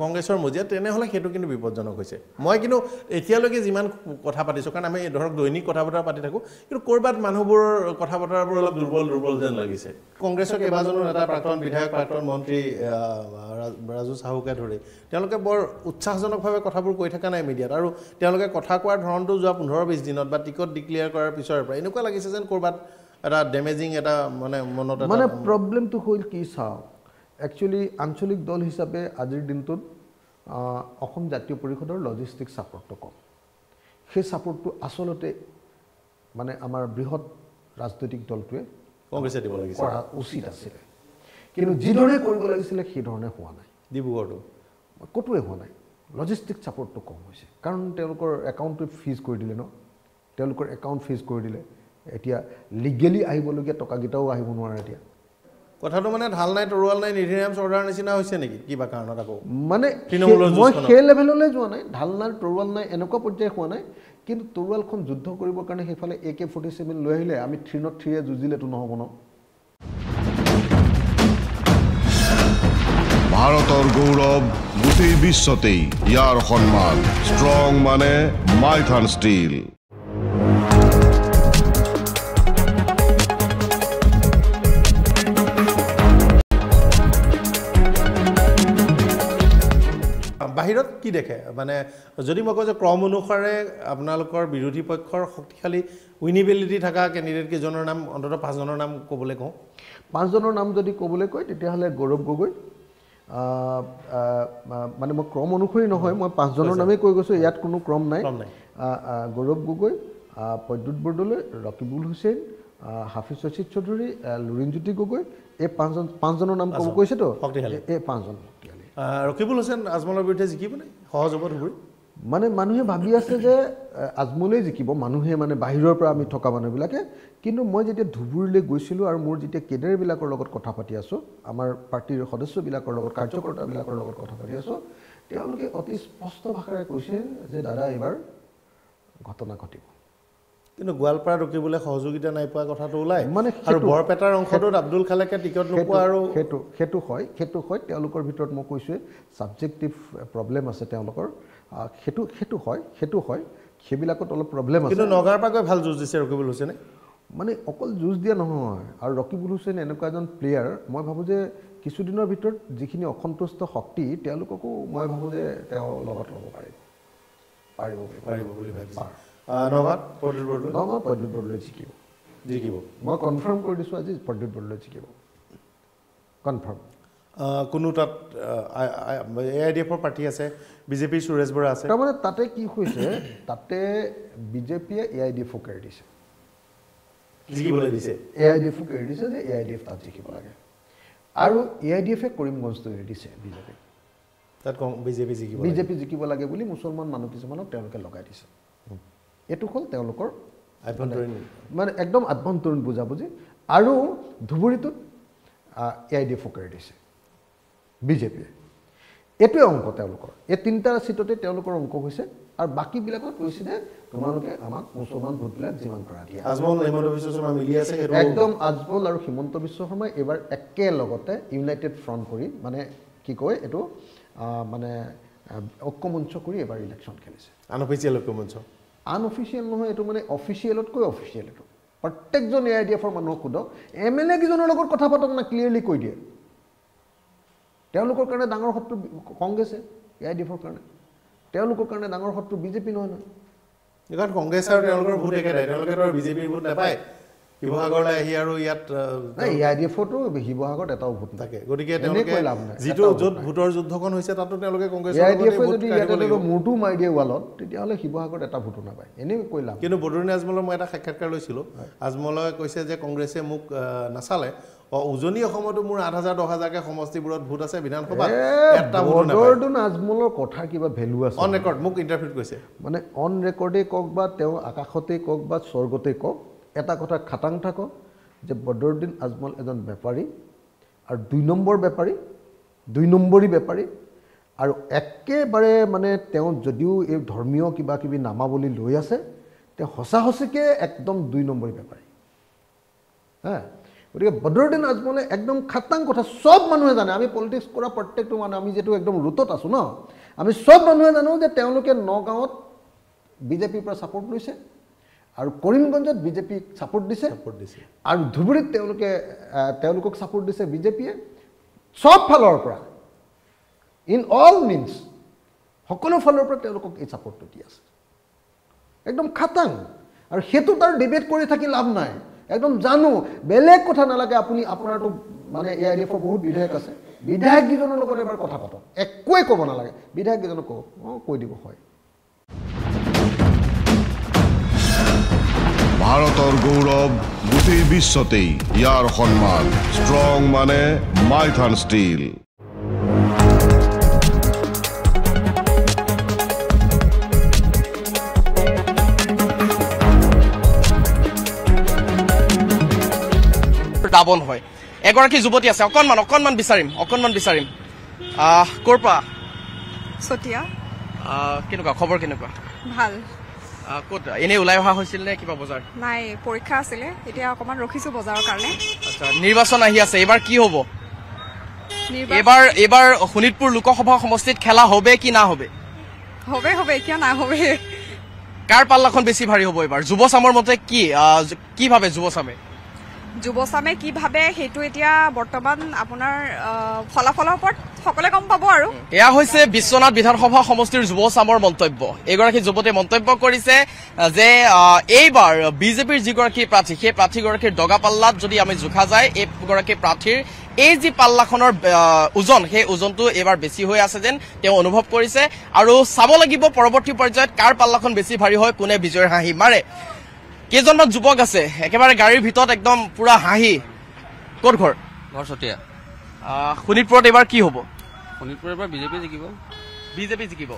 Speaker 1: কংগ্ৰেছৰ মজিয়াত তেনেহ'লে সেইটো কিন্তু বিপদজনক হৈছে মই কিন্তু এতিয়ালৈকে যিমান কথা পাতিছোঁ কাৰণ আমি ধৰক দৈনিক কথা বতৰা পাতি থাকোঁ কিন্তু ক'ৰবাত মানুহবোৰৰ কথা বতৰাবোৰ অলপ দুৰ্বল দুৰ্বল যেন লাগিছে কংগ্ৰেছৰ কেইবাজনো নেতা প্ৰাক্তন বিধায়ক প্ৰাক্তন মন্ত্ৰী ৰাজু চাহুকে ধৰি তেওঁলোকে বৰ উৎসাহজনকভাৱে কথাবোৰ কৈ থকা নাই মিডিয়াত আৰু তেওঁলোকে কথা কোৱাৰ ধৰণটো যোৱা পোন্ধৰ বিছ দিনত বা টিকট ডিক্লেয়াৰ কৰাৰ পিছৰে পৰা এনেকুৱা লাগিছে যেন ক'ৰবাত এটা ডেমেজিং এটা
Speaker 2: মানে মনত মানে প্ৰব্লেমটো হ'ল কি চাওঁ একচুৱেলি আঞ্চলিক দল হিচাপে আজিৰ দিনটোত অসম জাতীয় পৰিষদৰ লজিষ্টিক ছাপৰ্টটো কম সেই ছাপৰ্টটো আচলতে মানে আমাৰ বৃহৎ ৰাজনৈতিক দলটোৱে
Speaker 1: কংগ্ৰেছে দিব লাগিছিল কৰা
Speaker 2: উচিত আছিলে কিন্তু যিধৰণে কৰিব লাগিছিলে সেইধৰণে হোৱা নাই ডিব্ৰুগড়টো ক'তোৱে হোৱা নাই লজিষ্টিক ছাপৰ্টটো কম হৈছে কাৰণ তেওঁলোকৰ একাউণ্টটো ফ্ৰিজ কৰি দিলে ন তেওঁলোকৰ একাউণ্ট ফ্ৰিজ কৰি দিলে এতিয়া লিগেলি আহিবলগীয়া টকাকেইটাও আহিব নোৱাৰে এতিয়া কথাটো মানে ঢাল নাই তৰোৱাল নাই নীতি আয়োগ চৰ্দাৰ নিচিনা হৈছে নেকি কিবা কাৰণত আকৌ মানে মই সেই লেভেললৈ যোৱা নাই ঢাল নাই তৰোৱাল নাই এনেকুৱা পৰ্যায় হোৱা নাই কিন্তু তৰুৱালখন যুদ্ধ কৰিবৰ কাৰণে সেইফালে এ কে ফৰ্টি ছেভেন লৈ আহিলে আমি থ্ৰী নট থ্ৰীয়ে যুঁজিলেতো নহ'ব ন
Speaker 3: ভাৰতৰ গৌৰৱ গোটেই বিশ্বতেই ইয়াৰ সন্মান ষ্ট্ৰং মানে মাইথান ষ্টীল
Speaker 1: বাহিৰত কি দেখে মানে যদি মই কওঁ যে ক্ৰম অনুসাৰে আপোনালোকৰ বিৰোধী পক্ষৰ শক্তিশালী উইনিবিলিটি থকা কেণ্ডিডেট কেইজনৰ নাম অন্ততঃ পাঁচজনৰ নাম ক'বলৈ
Speaker 2: কওঁ পাঁচজনৰ নাম যদি ক'বলৈ কয় তেতিয়াহ'লে গৌৰৱ গগৈ মানে মই ক্ৰম অনুসৰি নহয় মই পাঁচজনৰ নামেই কৈ গৈছোঁ ইয়াত কোনো ক্ৰম নাই গৌৰৱ গগৈ প্ৰদ্যুৎ বৰদলৈ ৰকিবুল হুছেইন হাফিজ ৰচিদ চৌধুৰী লুৰিণজ্যোতি গগৈ এই পাঁচজন পাঁচজনৰ নাম ক'ব কৈছেতো এই পাঁচজন ৰকিবুল হুছেন আজমলৰ বিৰুদ্ধে জিকিবনে সহজ হ'ব ধুবুৰী মানে মানুহে ভাবি আছে যে আজমলেই জিকিব মানুহে মানে বাহিৰৰ পৰা আমি থকা মানুহবিলাকে কিন্তু মই যেতিয়া ধুবুৰীলৈ গৈছিলোঁ আৰু মোৰ যেতিয়া কেডাৰবিলাকৰ লগত কথা পাতি আছোঁ আমাৰ পাৰ্টীৰ সদস্যবিলাকৰ লগত কাৰ্যকৰ্তাবিলাকৰ লগত কথা পাতি আছোঁ তেওঁলোকে অতি স্পষ্ট ভাষাৰে কৈছে যে দাদা এইবাৰ ঘটনা ঘটিব
Speaker 1: কিন্তু গোৱালপাৰা ৰখিবলৈ সহযোগিতা নাই পোৱা কথাটো ওলাই মানে আৰু বৰপেটাৰ অংশটোত আব্দুল খালেকে টিকট নোপোৱা আৰু
Speaker 2: সেইটো সেইটো হয় সেইটো হয় তেওঁলোকৰ ভিতৰত মই কৈছোঁৱেই ছাবজেক্টিভ প্ৰব্লেম আছে তেওঁলোকৰ সেইটো সেইটো হয় সেইটো হয় সেইবিলাকত অলপ প্ৰব্লেম আছে কিন্তু নগাৰ
Speaker 1: পৰা গৈ ভাল যুঁজ দিছে ৰকিবুল হুছেইনে
Speaker 2: মানে অকল যুঁজ দিয়া নহয় আৰু ৰকিবুল হুছেইন এনেকুৱা এজন প্লেয়াৰ মই ভাবোঁ যে কিছুদিনৰ ভিতৰত যিখিনি অসন্তুষ্ট শক্তি তেওঁলোককো মই ভাবোঁ যে তেওঁ লগত ল'ব পাৰিব পাৰিব পাৰিব বুলি ভাবিছোঁ নগাঁৱত পল্টিল বৰ্ডলৈ নগাঁও পল্টিল বৰ্ডলৈ জিকিব জিকিব মই কনফাৰ্ম কৰি দিছোঁ আজি জিকিব কনফাৰ্ম
Speaker 1: কোনো তাত এ আই ডি এফৰ প্ৰাৰ্থী আছে বিজেপিৰ সুৰেশ বৰা আছে তাৰমানে
Speaker 2: তাতে কি হৈছে তাতে বিজেপিয়ে এ আই ডি এফক এৰি দিছে জিকিবলৈ দিছে এ আই ডি এফক এৰি দিছে যে এ আই ডি এফ তাত জিকিব লাগে আৰু এ আই ডি এফে কৰিমগঞ্জটো এৰি দিছে বিজেপি তাত বিজেপি জিকিব বিজেপি জিকিব লাগে বুলি মুছলমান মানুহ কিছুমানক তেওঁলোকে লগাই দিছে এইটো হ'ল তেওঁলোকৰ আভ্যন্তৰীণ মানে একদম আভ্যন্তৰীণ বুজাবুজি আৰু ধুবুৰীটোত এ আই ডি ফুকাৰি দিছে বিজেপিয়ে এইটোৱে অংক তেওঁলোকৰ এই তিনিটা চিটতে তেওঁলোকৰ অংক হৈছে আৰু বাকীবিলাকত কৈছে যে তোমালোকে আমাক মুছলমান ভোটবিলাক যিমান কৰা একদম আজমল আৰু হিমন্ত বিশ্ব শৰ্মাই এইবাৰ একেলগতে ইউনাইটেড ফ্ৰণ্ট কৰি মানে কি কয় এইটো মানে ঐক্যমঞ্চ কৰি এইবাৰ ইলেকশ্যন খেলিছে আনঅফিচিয়েল ঐক্যমঞ্চ আনঅফিচিয়েল নহয় এইটো মানে অফিচিয়েলতকৈ অফিচিয়েল এইটো প্ৰত্যেকজন এ আই ডি এফৰ মানুহক সোধক এম এল এ কেইজনৰ লগত কথা পাতক না ক্লিয়াৰলি কৈ দিয়ে তেওঁলোকৰ কাৰণে ডাঙৰ শত্ৰু কংগ্ৰেছে এ আই ডি এফৰ কাৰণে তেওঁলোকৰ কাৰণে ডাঙৰ শত্ৰু বিজেপি নহয় নহয় কংগ্ৰেছ আৰু তেওঁলোকৰ ভোট একেটাই তেওঁলোকে বিজেপিৰ ভোট নাপায় মূৰটো মাৰি দিয়ে ৱালত তেতিয়াহ'লে শিৱসাগৰত এটা ভোটো নাপায় এনেকৈ কৈ লাভ
Speaker 1: কিন্তু বদৰুণী আজমলৰ মই এটা সাক্ষাৎকাৰ লৈছিলোঁ আজমলে কৈছে যে কংগ্ৰেছে মোক নাচালে উজনি অসমতো মোৰ আঠ হাজাৰ দহ হাজাৰকৈ সমষ্টিবোৰত ভোট আছে বিধানসভাত
Speaker 2: কথা কিবা ভেলু আছে অন
Speaker 1: ৰেকৰ্ড মোক ইণ্টাৰভিউ কৈছে
Speaker 2: মানে অন ৰেকৰ্ডেই কওক বা তেওঁ আকাশতেই কওক বা স্বৰ্গতেই কওক এটা কথা খাটাং থাকক যে বদৰুদ্দিন আজমল এজন বেপাৰী আৰু দুই নম্বৰ বেপাৰী দুই নম্বৰী বেপাৰী আৰু একেবাৰে মানে তেওঁ যদিও এই ধৰ্মীয় কিবা কিবি নামাৱলী লৈ আছে তেওঁ সঁচা সঁচিকে একদম দুই নম্বৰী বেপাৰী হা গতিকে বদৰুদ্দিন আজমলে একদম খাটাং কথা চব মানুহে জানে আমি পলিটিক্স কৰা প্ৰত্যেকটো মানুহ আমি যিহেতু একদম ৰোটত আছোঁ ন আমি চব মানুহে জানো যে তেওঁলোকে নগাঁৱত বিজেপিৰ পৰা ছাপৰ্ট লৈছে আৰু কৰিমগঞ্জত বিজেপিক ছাপোৰ্ট দিছে আৰু ধুবুৰীত তেওঁলোকে তেওঁলোকক ছাপোৰ্ট দিছে বিজেপিয়ে চব ফালৰ পৰা ইন অল মিনছ সকলো ফালৰ পৰা তেওঁলোকক এই ছাপোৰ্টটো দি আছে একদম খাটাং আৰু সেইটোত আৰু ডিবেট কৰি থাকি লাভ নাই একদম জানো বেলেগ কথা নালাগে আপুনি আপোনাৰতো মানে এ আই ডি এফৰ বহুত বিধায়ক আছে বিধায়ককেইজনৰ লগত এবাৰ কথা পাতক একোৱেই ক'ব নালাগে বিধায়ককেইজনক কওক অঁ কৈ দিব হয়
Speaker 3: ভাৰতৰ গৌৰৱ গোটেই বিশ্বতেই ইয়াৰ সন্মান ষ্ট্ৰং মানে মাইথান ষ্টীল
Speaker 4: ডাবল হয় এগৰাকী যুৱতী আছে অকণমান অকণমান বিচাৰিম অকণমান বিচাৰিম ক'ৰ পৰা চতিয়া কেনেকুৱা খবৰ কেনেকুৱা ভাল কত এনেই ওলাই অহা হৈছিল নে কিবা বজাৰ
Speaker 5: নাই পৰীক্ষা আছিলে এতিয়া অকণমান ৰখিছো বজাৰৰ কাৰণে
Speaker 4: নিৰ্বাচন আহি আছে এইবাৰ কি হব এইবাৰ এইবাৰ শোণিতপুৰ লোকসভা সমষ্টিত খেলা হবে কি না হবে হবে হবে এতিয়া না হবে কাৰ পাল্লাখন বেছি ভাৰী হব এইবাৰ যুৱচামৰ মতে কি কি ভাবে যুৱচামে
Speaker 5: যুৱচামে ভাবে সেইটো এতিয়া বৰ্তমান আপোনাৰ ফলাফলৰ ওপৰত সকলে গম পাব আৰু
Speaker 4: এয়া হৈছে বিশ্বনাথ বিধানসভা সমষ্টিৰ যুৱচামৰ মন্তব্য এইগৰাকী যুৱতীয়ে মন্তব্য কৰিছে যে এইবাৰ বিজেপিৰ যিগৰাকী প্ৰাৰ্থী সেই প্ৰাৰ্থীগৰাকীৰ দগাপাল্লাত যদি আমি জোখা যায় এইগৰাকী প্ৰাৰ্থীৰ এই যি পাল্লাখনৰ ওজন সেই ওজনটো এইবাৰ বেছি হৈ আছে যেন তেওঁ অনুভৱ কৰিছে আৰু চাব লাগিব পৰৱৰ্তী পৰ্যায়ত কাৰ পাল্লাখন বেছি ভাৰী হয় কোনে বিজয়ৰ হাঁহি মাৰে কেইজনমান যুৱক আছে একেবাৰে গাড়ীৰ ভিতৰত একদম পুৰা হাঁহি ক'ত ঘৰ ঘৰ চতিয়া শোণিতপুৰত এইবাৰ কি হ'ব
Speaker 5: শোণিতপুৰ এইবাৰ বিজেপি জিকিব বিজেপি জিকিব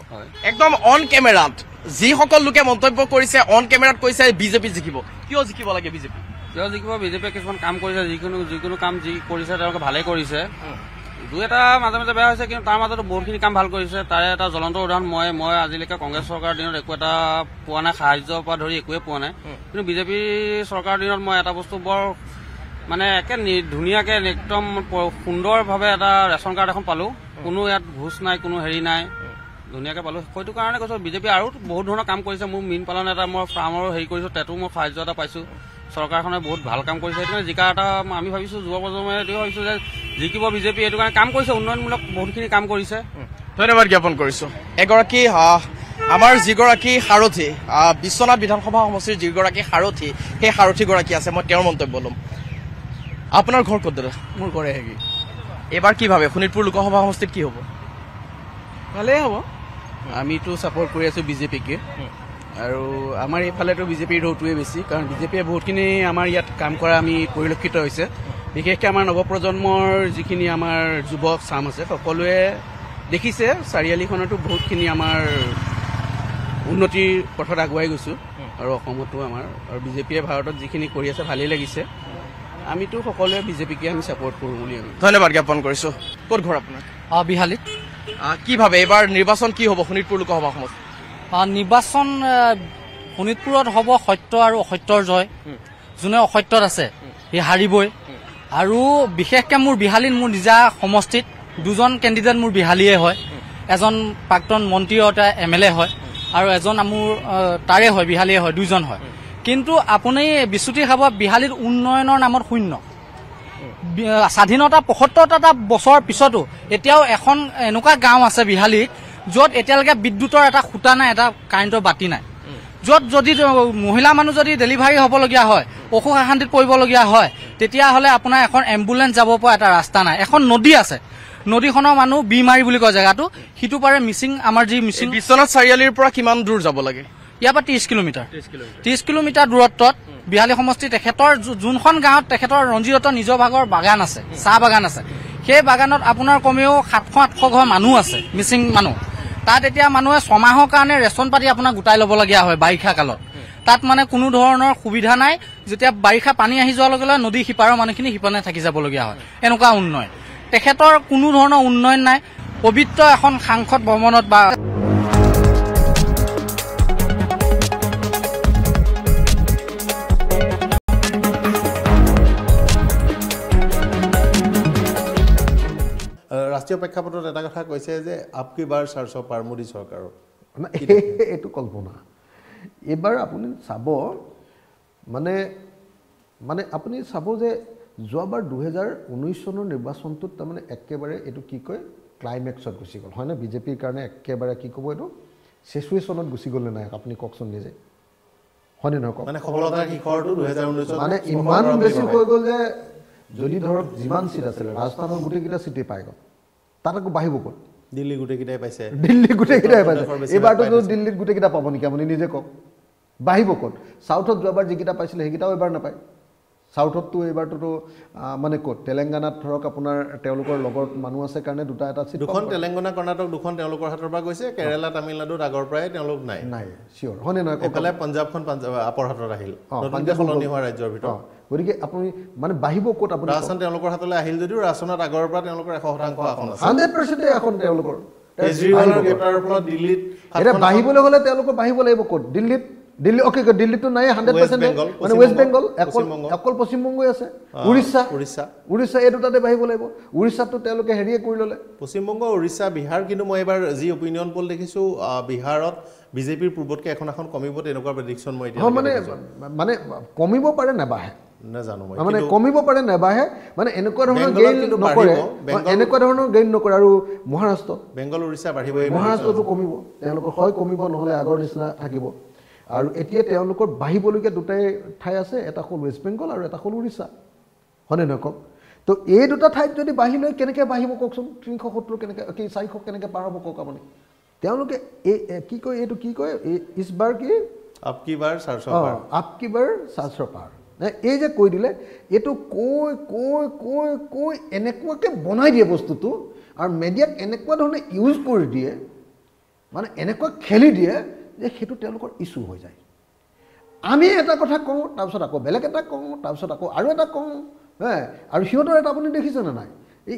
Speaker 4: একদম অন কেমেৰাত যিসকল লোকে মন্তব্য কৰিছে অন কেমেৰাত কৈছে বিজেপি জিকিব
Speaker 5: কিয় জিকিব লাগে বিজেপি কিয় জিকিব বিজেপিয়ে কিছুমান কাম কৰিছে যিকোনো যিকোনো কাম যি কৰিছে তেওঁলোকে ভালেই কৰিছে দুই এটা মাজে মাজে বেয়া হৈছে কিন্তু তাৰ মাজতো বহুতখিনি কাম ভাল কৰিছে তাৰে এটা জ্বলন্ত উদাহৰণ মই মই আজিলৈকে কংগ্ৰেছ চৰকাৰৰ দিনত একো এটা পোৱা নাই সাহাৰ্যৰ পৰা ধৰি একোৱে পোৱা নাই কিন্তু বিজেপি চৰকাৰৰ দিনত মই এটা বস্তু বৰ মানে একে ধুনীয়াকৈ একদম সুন্দৰভাৱে এটা ৰেচন কাৰ্ড এখন পালোঁ কোনো ইয়াত ঘোচ নাই কোনো হেৰি নাই ধুনীয়াকৈ পালোঁ সেইটো কাৰণে কৈছোঁ বিজেপি আৰু বহুত ধৰণৰ কাম কৰিছে মোৰ মীন পালন এটা মই ফাৰ্মৰ হেৰি কৰিছোঁ তাতো মই সাহায্য এটা পাইছোঁ চৰকাৰখনে বহুত ভাল কাম কৰিছে সেইটো কাৰণে জিকা এটা আমি ভাবিছোঁ যুৱ প্ৰজন্মই এইটো ভাবিছোঁ যে জিকিব বিজেপি এইটো কাৰণে কাম কৰিছে উন্নয়নমূলক বহুতখিনি কাম কৰিছে
Speaker 4: ধন্যবাদ জ্ঞাপন কৰিছোঁ এগৰাকী আমাৰ যিগৰাকী সাৰথী বিশ্বনাথ বিধানসভা সমষ্টিৰ যিগৰাকী সাৰথী সেই সাৰথীগৰাকী আছে মই তেওঁৰ মন্তব্য ল'ম আপোনাৰ ঘৰ ক'ত দাদা মোৰ ঘৰে হেৰি এইবাৰ কি ভাবে শোণিতপুৰ লোকসভা সমষ্টিত কি হ'ব ভালেই হ'ব আমিতো চাপৰ্ট কৰি আছোঁ বিজেপিকে আৰু আমাৰ এইফালেতো বিজেপিৰ ৰৌটোৱেই বেছি কাৰণ বিজেপিয়ে বহুতখিনি আমাৰ ইয়াত কাম কৰা আমি পৰিলক্ষিত হৈছে বিশেষকৈ আমাৰ নৱপ্ৰজন্মৰ যিখিনি আমাৰ যুৱক চাম আছে সকলোৱে দেখিছে চাৰিআলিখনতো বহুতখিনি আমাৰ উন্নতিৰ পথত আগুৱাই গৈছোঁ আৰু অসমতো আমাৰ আৰু বিজেপিয়ে ভাৰতত যিখিনি কৰি আছে ভালেই লাগিছে আমিতো সকলোৱে বিজেপিকে আমি ছাপৰ্ট কৰোঁ বুলি আমি ধন্যবাদ জ্ঞাপন কৰিছোঁ ক'ত ঘৰ আপোনাৰ বিহালীত কি ভাবে এইবাৰ নিৰ্বাচন কি হ'ব শোণিতপুৰ লোকসভা সমষ্টি নিৰ্বাচন শোণিতপুৰত
Speaker 5: হ'ব সত্য আৰু অসত্যৰ জয় যোনে অসত্যত আছে সি হাৰিবই আৰু বিশেষকৈ মোৰ বিহালীন মোৰ নিজা সমষ্টিত দুজন কেণ্ডিডেট মোৰ বিহালীয়ে হয় এজন প্ৰাক্তন মন্ত্ৰী এটা এম এল এ হয় আৰু এজন মোৰ তাৰে হয় বিহালীয়ে হয় দুজন হয় কিন্তু আপুনি বিচুতি খাব বিহালীত উন্নয়নৰ নামত শূন্য স্বাধীনতা পয়সত্তৰটা বছৰৰ পিছতো এতিয়াও এখন এনেকুৱা গাঁও আছে বিহালীত য'ত এতিয়ালৈকে বিদ্যুতৰ এটা সূতা নাই এটা কাৰেণ্টৰ বাতি নাই য'ত যদি মহিলা মানুহ যদি ডেলিভাৰী হ'বলগীয়া হয় অসুখ অশান্তিত পৰিবলগীয়া হয় তেতিয়াহ'লে আপোনাৰ এখন এম্বুলেঞ্চ যাব পৰা এটা ৰাস্তা নাই এখন নদী আছে নদীখনৰ মানুহ বি মাৰি বুলি কয় জেগাটো সিটো পাৰে মিচিং আমাৰ যি মিচিং বিশ্বনাথ চাৰিআলিৰ পৰা কিমান দূৰ যাব লাগে ইয়াৰ পৰা ত্ৰিছ কিলোমিটাৰ ত্ৰিছ কিলোমিটাৰ দূৰত্বত বিহালী সমষ্টি তেখেতৰ যোনখন গাঁৱত তেখেতৰ ৰঞ্জিতৰ নিজৰ ভাগৰ বাগান আছে চাহ বাগান আছে সেই বাগানত আপোনাৰ কমেও সাতশ আঠশ ঘৰ মানুহ আছে মিচিং মানুহ তাত এতিয়া মানুহে ছমাহৰ কাৰণে ৰেচন পাতি আপোনাক গোটাই ল'বলগীয়া হয় বাৰিষা কালত তাত মানে কোনো ধৰণৰ সুবিধা নাই যেতিয়া বাৰিষা পানী আহি যোৱাৰ লগে লগে নদী সিপাৰৰ মানুহখিনি সিপানে থাকি যাবলগীয়া হয় এনেকুৱা উন্নয়ন তেখেতৰ কোনো ধৰণৰ উন্নয়ন নাই পবিত্ৰ এখন সাংসদ ভ্ৰমণত বা
Speaker 1: ৰাষ্ট্ৰীয় প্ৰেক্ষাপটত এটা কথা কৈছে যে
Speaker 2: আপকি বাৰ চাৰ্চৰ পাৰমুদি চৰকাৰৰ এইটো কল্পনা এইবাৰ আপুনি চাব মানে মানে আপুনি চাব যে যোৱাবাৰ দুহেজাৰ ঊনৈছ চনৰ নিৰ্বাচনটোত তাৰমানে একেবাৰে এইটো কি কয় ক্লাইমেক্সত গুচি গ'ল হয়নে বিজেপিৰ কাৰণে একেবাৰে কি ক'ব এইটো চেচুৱেশ্যনত গুচি গ'লনে নাই আপুনি কওকচোন নিজে হয়নে নহয় কওক
Speaker 1: মানে ইমান বেছি হৈ গ'ল যে
Speaker 2: যদি ধৰক যিমান চিট আছিলে ৰাজস্থানৰ গোটেইকেইটা চিটেই পাই গ'ল তাত আকৌ বাঢ়িব ক'ত
Speaker 1: দিল্লী গোটেইকেইটাই পাইছে দিল্লী গোটেইকেইটাই পাইছে এইবাৰতো
Speaker 2: দিল্লীত গোটেইকেইটা পাব নেকি আপুনি নিজে কওক বাঢ়িব ক'ত চাউথত যোৱাবাৰ যিকেইটা পাইছিলে সেইকেইটাও এইবাৰ নাপায় চাউথততো এইবাৰটোতো মানে ক'ত তেলেংগানাত ধৰক আপোনাৰ তেওঁলোকৰ লগৰ মানুহ আছে কাৰণে দুটা এটা চিট দুখন
Speaker 1: তেলেংগানা কৰ্ণাটক দুখন তেওঁলোকৰ হাতৰ পৰা গৈছে কেৰেলা তামিলনাডুত আগৰ পৰাই তেওঁলোক নাই নাই
Speaker 2: চিয়ৰ হয়নে নহয় অকলে পঞ্জাবখন
Speaker 1: পাঞ্জাব আপৰ হাতত আহিল
Speaker 2: সলনি হোৱা ৰাজ্যৰ ভিতৰত গতিকে আপুনি মানে বাঢ়িব ক'ত আপুনি ৰাচন
Speaker 1: তেওঁলোকৰ হাতলৈ আহিল যদিও ৰাচনত আগৰ পৰা তেওঁলোকৰ এশ শতাংশ আসন আছে হাণ্ড্ৰেড
Speaker 2: পাৰ্চেণ্টেই আসন তেওঁলোকৰ কেজৰিৱালৰ গেটাৰ ফলত দিল্লীত এতিয়া বাঢ়িবলৈ হ'লে তেওঁলোকে বাঢ়িব লাগিব ক'ত দিল্লীত দিল্লী অ' কি নাই হাণ্ড্ৰেড পাৰ্চেণ্ট মানে ৱেষ্ট বেংগল অকল অকল পশ্চিমবংগই আছে উৰিষ্যা উৰিষ্যা উৰিষ্যা এই দুটাতে বাঢ়িব লাগিব উৰিষ্যাটো তেওঁলোকে হেৰিয়ে কৰি ল'লে পশ্চিমবংগ উৰিষ্যা বিহাৰ কিন্তু মই
Speaker 1: এইবাৰ যি অপিনিয়ন পল দেখিছোঁ বিহাৰত বিজেপিৰ পূৰ্বতকৈ এখন এখন কমিব তেনেকুৱা প্ৰেডিকশ্যন মই এতিয়া মানে
Speaker 2: মানে কমিব পাৰে নাবাঢ়ে
Speaker 1: নাজানো মানে
Speaker 2: কমিব পাৰে নেবাঢ়ে মানে এনেকুৱা ধৰণৰ গেইন নকৰে এনেকুৱা ধৰণৰ গেইন নকৰে আৰু মহাৰাষ্ট্ৰ বেংগল উৰিষ্যা বাঢ়িব মহাৰাষ্ট্ৰটো কমিব তেওঁলোকৰ হয় কমিব নহ'লে আগৰ নিচিনা থাকিব আৰু এতিয়া তেওঁলোকৰ বাঢ়িবলগীয়া দুটাই ঠাই আছে এটা হ'ল ৱেষ্ট বেংগল আৰু এটা হ'ল উৰিষ্যা হয়নে কওক তো এই দুটা ঠাইত যদি বাঢ়ি লৈ কেনেকৈ বাঢ়িব কওকচোন তিনিশ সত্তৰ কেনেকৈ কি চাৰিশ কেনেকৈ পাৰ হ'ব কওক আপুনি তেওঁলোকে এই কি কয় এইটো কি কয় এই ইছবাৰ কি এই যে কৈ দিলে এইটো কৈ কৈ কৈ কৈ এনেকুৱাকৈ বনাই দিয়ে বস্তুটো আৰু মেডিয়াক এনেকুৱা ধৰণে ইউজ কৰি দিয়ে মানে এনেকুৱা খেলি দিয়ে যে সেইটো তেওঁলোকৰ ইছ্যু হৈ যায় আমি এটা কথা কওঁ তাৰপিছত আকৌ বেলেগ এটা কওঁ তাৰপিছত আকৌ আৰু এটা কওঁ হে আৰু সিহঁতৰ এটা আপুনি দেখিছেনে নাই এই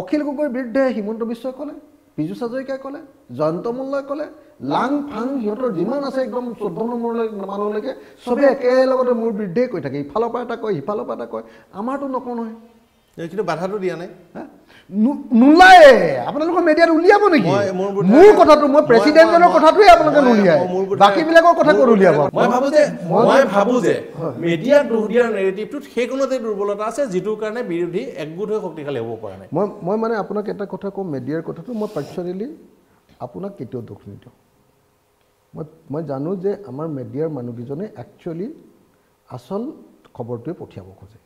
Speaker 2: অখিল গগৈৰ বিৰুদ্ধে হিমন্ত বিশ্বই ক'লে পীযুষ হাজৰিকাই ক'লে জয়ন্ত মল্লই ক'লে লাং ফাং সিহঁতৰ যিমান আছে একদম চৈধ্য নম্বৰলৈ মানুহলৈকে চবেই একেলগতে মোৰ বিৰুদ্ধেই কৈ থাকে ইফালৰ পৰা এটা কয় সিফালৰ পৰা এটা কয় আমাৰতো নকওঁ নহয় কিন্তু বাধাটো দিয়া নাই হা নোলায়ে আপোনালোকৰ মেডিয়াত উলিয়াব নেকি মোৰ কথাটো
Speaker 1: দুৰ্বলতা আছে যিটোৰ কাৰণে বিৰোধী একগোট হৈ শক্তিশালী হ'ব পৰা নাই
Speaker 2: মই মই মানে আপোনাক এটা কথা কওঁ মেডিয়াৰ কথাটো মই পাৰ্চনেলি আপোনাক কেতিয়াও দোষ নিদিওঁ মই মই জানো যে আমাৰ মেডিয়াৰ মানুহকেইজনে একচুৱেলি আচল খবৰটোৱে পঠিয়াব খোজে